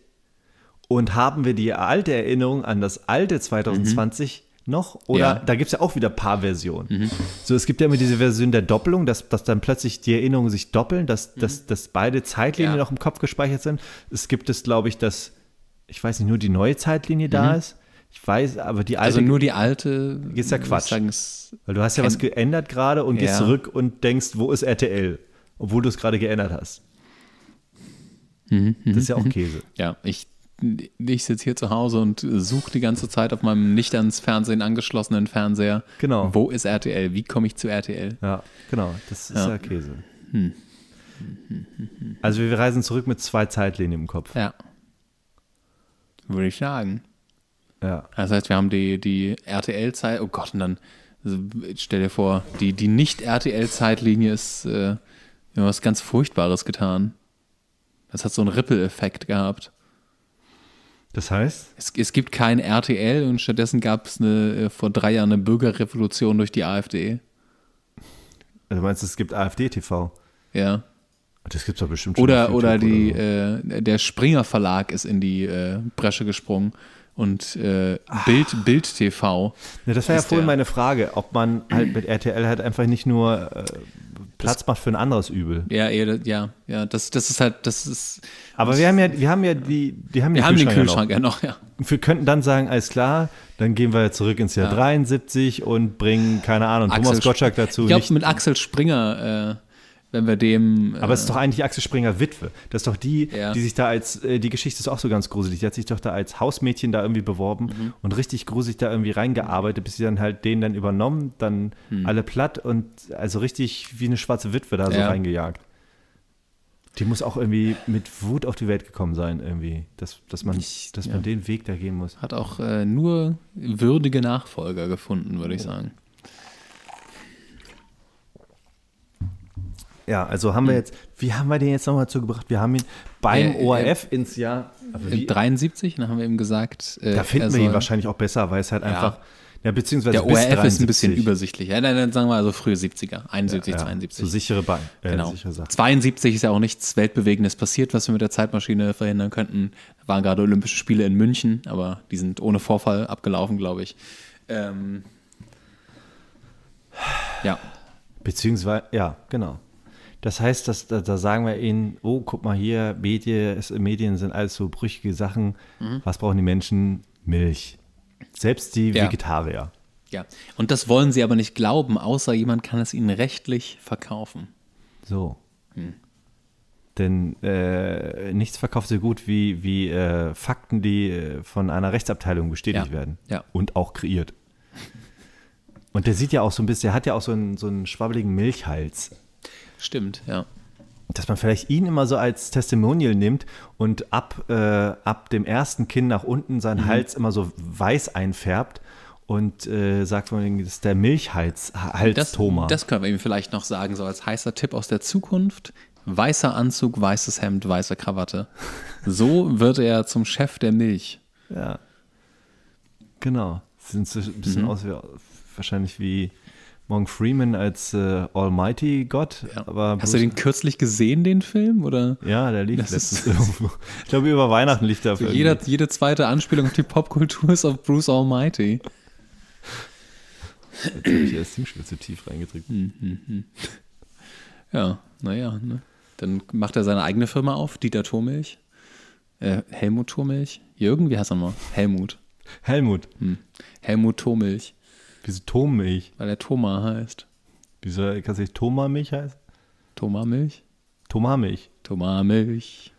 Speaker 2: und haben wir die alte Erinnerung an das alte 2020 mhm noch? Oder ja. da gibt es ja auch wieder ein paar Versionen. Mhm. So, es gibt ja immer diese Version der Doppelung, dass, dass dann plötzlich die Erinnerungen sich doppeln, dass, mhm. dass, dass beide Zeitlinien ja. noch im Kopf gespeichert sind. Es gibt es, glaube ich, dass ich weiß nicht, nur die neue Zeitlinie mhm. da ist. Ich weiß, aber die also alte. Also nur die alte. Ist ja Quatsch. Sagen, Weil du hast ja was geändert gerade und ja. gehst zurück
Speaker 1: und denkst, wo ist RTL? Obwohl du es gerade geändert hast.
Speaker 2: Mhm. mhm das ist ja auch mhm.
Speaker 1: Käse. Ja, ich, ich sitze hier zu Hause und suche die ganze Zeit auf meinem nicht ans Fernsehen angeschlossenen Fernseher. Genau. Wo ist RTL? Wie komme ich zu RTL? Ja, genau. Das ist ja, ja Käse. Mhm. Also wir reisen zurück mit zwei Zeitlinien im Kopf. Ja. Würde ich sagen. Ja. Das heißt, wir haben die, die RTL-Zeit, oh Gott, und dann also, stell dir vor, die, die Nicht-RTL-Zeitlinie ist äh, was ganz Furchtbares getan. Das hat so einen Ripple-Effekt gehabt. Das heißt? Es, es, gibt kein RTL und stattdessen gab es eine, äh, vor drei Jahren eine Bürgerrevolution durch die AfD. Also du meinst, es gibt AfD-TV? Ja. Das gibt es doch bestimmt schon. Oder, oder, die, oder äh, der Springer Verlag ist in die äh, Bresche gesprungen und äh, ah. Bild, Bild TV. Ja, das war ja vorhin meine Frage, ob man halt mit RTL halt einfach nicht nur äh,
Speaker 2: Platz das, macht für ein anderes Übel. Ja, ja, ja, das, das ist halt, das ist. Aber das, wir haben ja, wir haben ja die, die haben wir den haben Kühlschrank den Kühlschrank ja noch. ja noch. ja. Wir könnten dann sagen, alles klar, dann gehen wir zurück ins Jahr ja. 73 und bringen keine Ahnung Axel Thomas Gottschalk dazu. Ich glaube, mit
Speaker 1: Axel Springer. Äh, wenn wir dem. Äh, Aber äh, es ist doch eigentlich Axel Springer Witwe. Das ist doch die, ja. die
Speaker 2: sich da als, äh, die Geschichte ist auch so ganz gruselig. Die hat sich doch da als Hausmädchen da irgendwie beworben mhm. und richtig gruselig da irgendwie reingearbeitet, bis sie dann halt den dann übernommen, dann mhm. alle platt und also richtig wie eine schwarze Witwe da ja. so reingejagt. Die muss auch irgendwie mit Wut auf die
Speaker 1: Welt gekommen sein, irgendwie, dass, dass, man, ich, dass man den Weg da gehen muss. Hat auch äh, nur würdige Nachfolger gefunden, würde ich oh. sagen.
Speaker 2: Ja, also haben wir hm. jetzt, wie haben wir den jetzt nochmal zugebracht? Wir haben ihn beim äh, ORF äh, ins
Speaker 1: Jahr. Also in 73, dann haben wir ihm gesagt. Äh, da finden wir ihn wahrscheinlich auch besser, weil es halt ja. einfach. Ja, beziehungsweise der ORF 73. ist ein bisschen übersichtlich. Ja, dann, sagen wir also frühe 70er, 71, ja, ja. 72. So sichere Bank. Äh, genau. Sichere 72 ist ja auch nichts Weltbewegendes passiert, was wir mit der Zeitmaschine verhindern könnten. Da waren gerade Olympische Spiele in München, aber die sind ohne Vorfall abgelaufen, glaube ich. Ähm, ja. Beziehungsweise,
Speaker 2: ja, genau. Das heißt, dass, da, da, sagen wir ihnen, oh, guck mal hier, Medien,
Speaker 1: Medien sind alles so brüchige Sachen. Mhm. Was brauchen die Menschen? Milch. Selbst die ja. Vegetarier. Ja, und das wollen sie aber nicht glauben, außer jemand kann es ihnen rechtlich verkaufen. So. Hm. Denn äh, nichts
Speaker 2: verkauft so gut wie, wie äh, Fakten, die äh, von einer Rechtsabteilung bestätigt ja. werden. Ja. Und auch kreiert. Und der sieht ja auch so ein bisschen, der hat ja auch so einen, so einen schwabbeligen Milchhals. Stimmt, ja. Dass man vielleicht ihn immer so als Testimonial nimmt und ab, äh, ab dem ersten Kinn nach unten seinen mhm. Hals immer so weiß einfärbt
Speaker 1: und äh, sagt man, das ist der Milchhals, Hals das, Thoma. Das können wir ihm vielleicht noch sagen, so als heißer Tipp aus der Zukunft. Weißer Anzug, weißes Hemd, weiße Krawatte. So wird er zum Chef der Milch. Ja. Genau.
Speaker 2: Sind so ein bisschen mhm. aus wie, wahrscheinlich wie Morgan Freeman als äh, Almighty
Speaker 1: Gott. Ja. Hast Bruce du den kürzlich gesehen, den Film? Oder? Ja, der lief das letztens irgendwo. Ich glaube, über Weihnachten lief der Film. Jeder, jede zweite Anspielung auf die Popkultur ist auf Bruce Almighty. Jetzt habe ich erst ziemlich zu tief reingedrückt. Mhm, mhm. ja, naja. Ne? Dann macht er seine eigene Firma auf, Dieter Thormilch. Äh, Helmut Thormilch? Jürgen, wie heißt er nochmal? Helmut. Helmut. Hm. Helmut Thormilch. Diese Tommilch. Weil er Thoma heißt. Wieso kannst du nicht Thoma-Milch heißen? Thoma-Milch? Thoma-Milch. Thoma-Milch.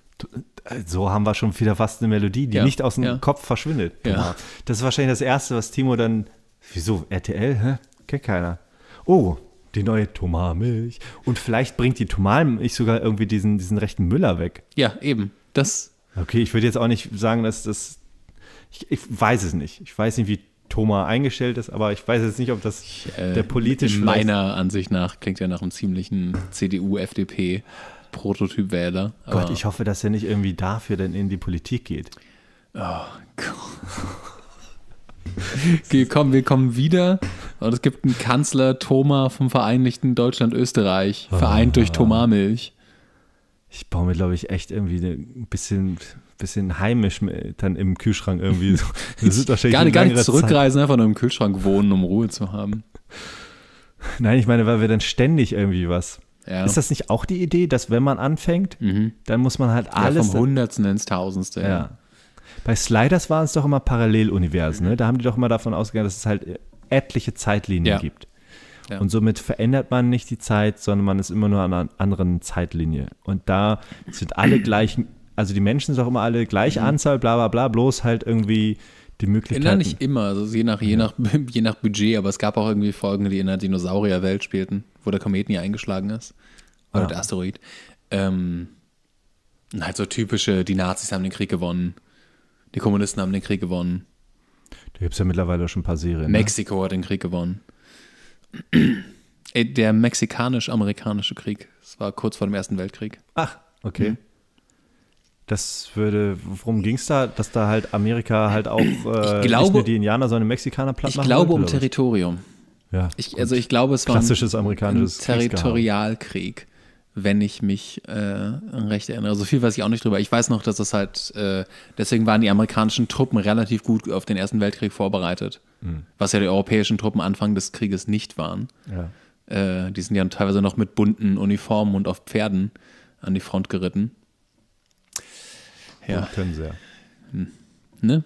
Speaker 2: Äh, so haben wir schon wieder fast eine Melodie, die ja, nicht aus dem ja. Kopf verschwindet. Ja. Das ist wahrscheinlich das Erste, was Timo dann. Wieso? RTL? Hä? Kennt keiner. Oh, die neue Tomalmilch. Und vielleicht bringt die Tomalmilch sogar irgendwie diesen, diesen rechten Müller weg. Ja, eben. Das. Okay, ich würde jetzt auch nicht sagen, dass das. Ich, ich weiß es nicht. Ich weiß nicht, wie Thoma eingestellt ist, aber ich weiß jetzt nicht, ob das ich, äh, der politisch. Meiner
Speaker 1: Ansicht nach klingt ja nach einem ziemlichen CDU-FDP-Prototyp-Wähler. Gott, ich hoffe, dass er nicht irgendwie dafür denn in die Politik geht. Oh Gott. komm, wir kommen wieder und es gibt einen Kanzler Thoma vom Vereinigten Deutschland-Österreich, oh. vereint ah. durch Thoma-Milch.
Speaker 2: Ich baue mir, glaube ich, echt irgendwie ein bisschen bisschen heimisch dann im Kühlschrank irgendwie. So. Das ist wahrscheinlich gar, nicht, gar nicht zurückreisen, Zeit. einfach nur im Kühlschrank wohnen, um Ruhe zu haben. Nein, ich meine, weil wir dann ständig irgendwie was. Ja. Ist das nicht auch die Idee, dass wenn man anfängt, mhm. dann muss man halt alles. Ja, vom Hundertsten ins Tausendste. Ja. ja. Bei Sliders waren es doch immer Paralleluniversen, ne? Mhm. Da haben die doch immer davon ausgegangen, dass es halt etliche Zeitlinien gibt. Und somit verändert man nicht die Zeit, sondern man ist immer nur an einer anderen Zeitlinie. Und da sind alle gleichen also die
Speaker 1: Menschen sind auch immer alle gleich mhm. Anzahl, bla bla bla, bloß halt irgendwie die Möglichkeit. Ja, nicht immer, also je nach, je, nach, je nach Budget, aber es gab auch irgendwie Folgen, die in der Dinosaurierwelt spielten, wo der Kometen nie eingeschlagen ist. Oder ah. der Asteroid. Ähm, halt so typische, die Nazis haben den Krieg gewonnen, die Kommunisten haben den Krieg gewonnen. Da gibt es ja mittlerweile schon ein paar Serien. Ne? Mexiko ne? hat den Krieg gewonnen. der mexikanisch-amerikanische Krieg. Das war kurz vor dem Ersten Weltkrieg. Ach, okay. Mhm.
Speaker 2: Das würde, worum ging es da, dass da halt Amerika halt auch äh, glaube, nicht nur die Indianer, sondern Mexikaner platt machen Ich glaube um
Speaker 1: Territorium. Ja. Ich, also ich glaube, es war klassisches ein, amerikanisches ein Territorialkrieg, wenn ich mich äh, recht erinnere. So viel weiß ich auch nicht drüber. Ich weiß noch, dass das halt, äh, deswegen waren die amerikanischen Truppen relativ gut auf den Ersten Weltkrieg vorbereitet, mhm. was ja die europäischen Truppen Anfang des Krieges nicht waren. Ja. Äh, die sind ja teilweise noch mit bunten Uniformen und auf Pferden an die Front geritten. Ja. Und können sehr. Hm. Ne?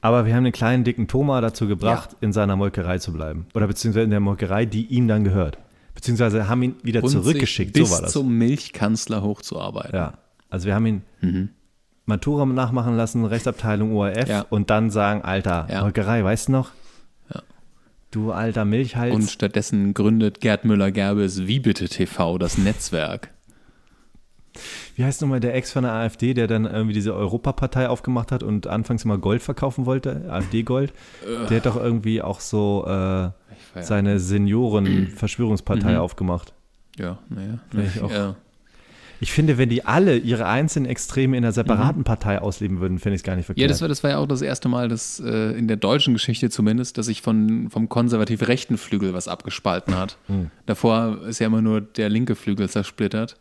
Speaker 1: Aber wir haben den kleinen, dicken Thoma dazu
Speaker 2: gebracht, ja. in seiner Molkerei zu bleiben. Oder beziehungsweise in der Molkerei, die ihm dann gehört. Beziehungsweise haben ihn wieder und zurückgeschickt. bis so zum Milchkanzler hochzuarbeiten. Ja. Also wir haben ihn mhm. Matura nachmachen lassen, Rechtsabteilung ORF ja. und dann sagen, Alter, ja. Molkerei, weißt du noch? Ja. Du alter Milchhals. Und
Speaker 1: stattdessen gründet Gerd Müller-Gerbes Wie bitte TV, das Netzwerk
Speaker 2: wie heißt nochmal der Ex von der AfD, der dann irgendwie diese Europapartei aufgemacht hat und anfangs mal Gold verkaufen wollte, AfD-Gold? Äh. der hat doch irgendwie auch so äh, seine Senioren-Verschwörungspartei mhm. aufgemacht.
Speaker 1: Ja, naja. Ich, ja.
Speaker 2: ich finde, wenn die alle ihre einzelnen Extreme in einer separaten mhm. Partei ausleben würden, finde ich es gar nicht verkehrt. Ja, das war,
Speaker 1: das war ja auch das erste Mal, dass äh, in der deutschen Geschichte zumindest, dass sich von, vom konservativ rechten Flügel was abgespalten hat. Mhm. Davor ist ja immer nur der linke Flügel zersplittert.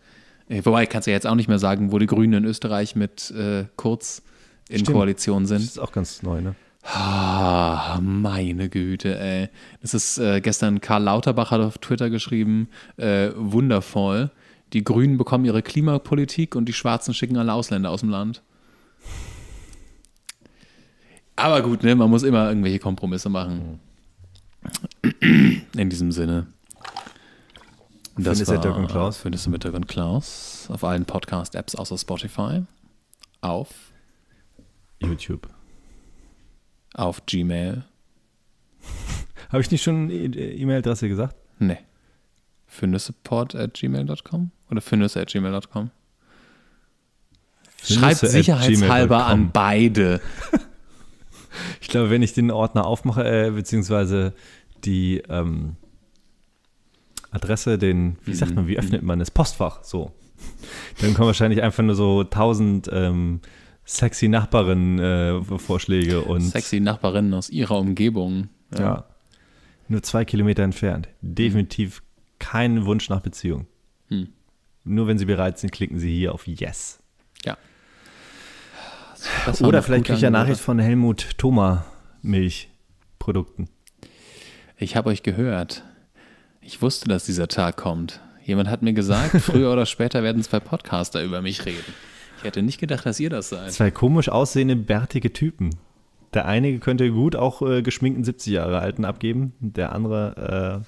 Speaker 1: Äh, wobei, kannst du ja jetzt auch nicht mehr sagen, wo die Grünen in Österreich mit äh, Kurz in Stimmt. Koalition sind. Das ist auch ganz neu, ne? Ah, meine Güte, ey. Das ist äh, gestern Karl Lauterbach hat auf Twitter geschrieben, äh, wundervoll. Die Grünen bekommen ihre Klimapolitik und die Schwarzen schicken alle Ausländer aus dem Land. Aber gut, ne, man muss immer irgendwelche Kompromisse machen. Mhm. In diesem Sinne. Das Findest war, Doug und Klaus. Findest du mit Doug und Klaus auf allen Podcast-Apps außer Spotify, auf YouTube, auf Gmail. Habe ich nicht schon e- E-Mail-Adresse gesagt? Nee. Findesepod at gmail.com oder findesse at gmail.com? Schreibt sicherheitshalber an beide. ich glaube, wenn ich den Ordner aufmache,
Speaker 2: äh, beziehungsweise die ähm, Adresse, den, wie sagt mhm. man, wie mhm. öffnet man das Postfach? So. Dann kommen wahrscheinlich einfach nur so tausend ähm,
Speaker 1: sexy Nachbarinnen-Vorschläge äh, und. Sexy Nachbarinnen aus ihrer Umgebung.
Speaker 2: Ja. ja. Nur zwei Kilometer entfernt. Mhm. Definitiv kein Wunsch nach Beziehung. Hm. Nur wenn sie bereit sind, klicken sie hier auf Yes. Ja. Oder vielleicht kriege ich ja Nachricht
Speaker 1: von Helmut Thoma Milchprodukten. Ich habe euch gehört. Ich wusste, dass dieser Tag kommt. Jemand hat mir gesagt, früher oder später werden zwei Podcaster über mich reden. Ich hätte nicht gedacht, dass ihr das seid. Zwei
Speaker 2: komisch aussehende, bärtige Typen. Der eine könnte gut auch äh, geschminkten 70 Jahre alten abgeben, der andere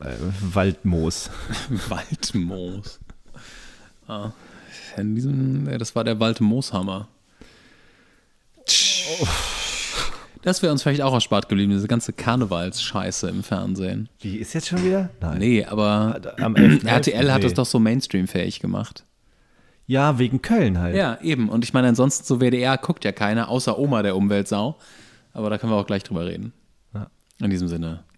Speaker 2: äh, äh, Waldmoos.
Speaker 1: Waldmoos. Ah, in diesem, äh, das war der Waldmooshammer. Oh. Das wäre uns vielleicht auch erspart geblieben, diese ganze Karnevalsscheiße im Fernsehen.
Speaker 2: Wie, ist jetzt schon wieder?
Speaker 1: Nein. Nee, aber Am 11. RTL hat es doch so mainstreamfähig gemacht. Ja, wegen Köln halt. Ja, eben. Und ich meine, ansonsten so WDR guckt ja keiner, außer Oma der Umweltsau. Aber da können wir auch gleich drüber reden. Ja. In diesem Sinne,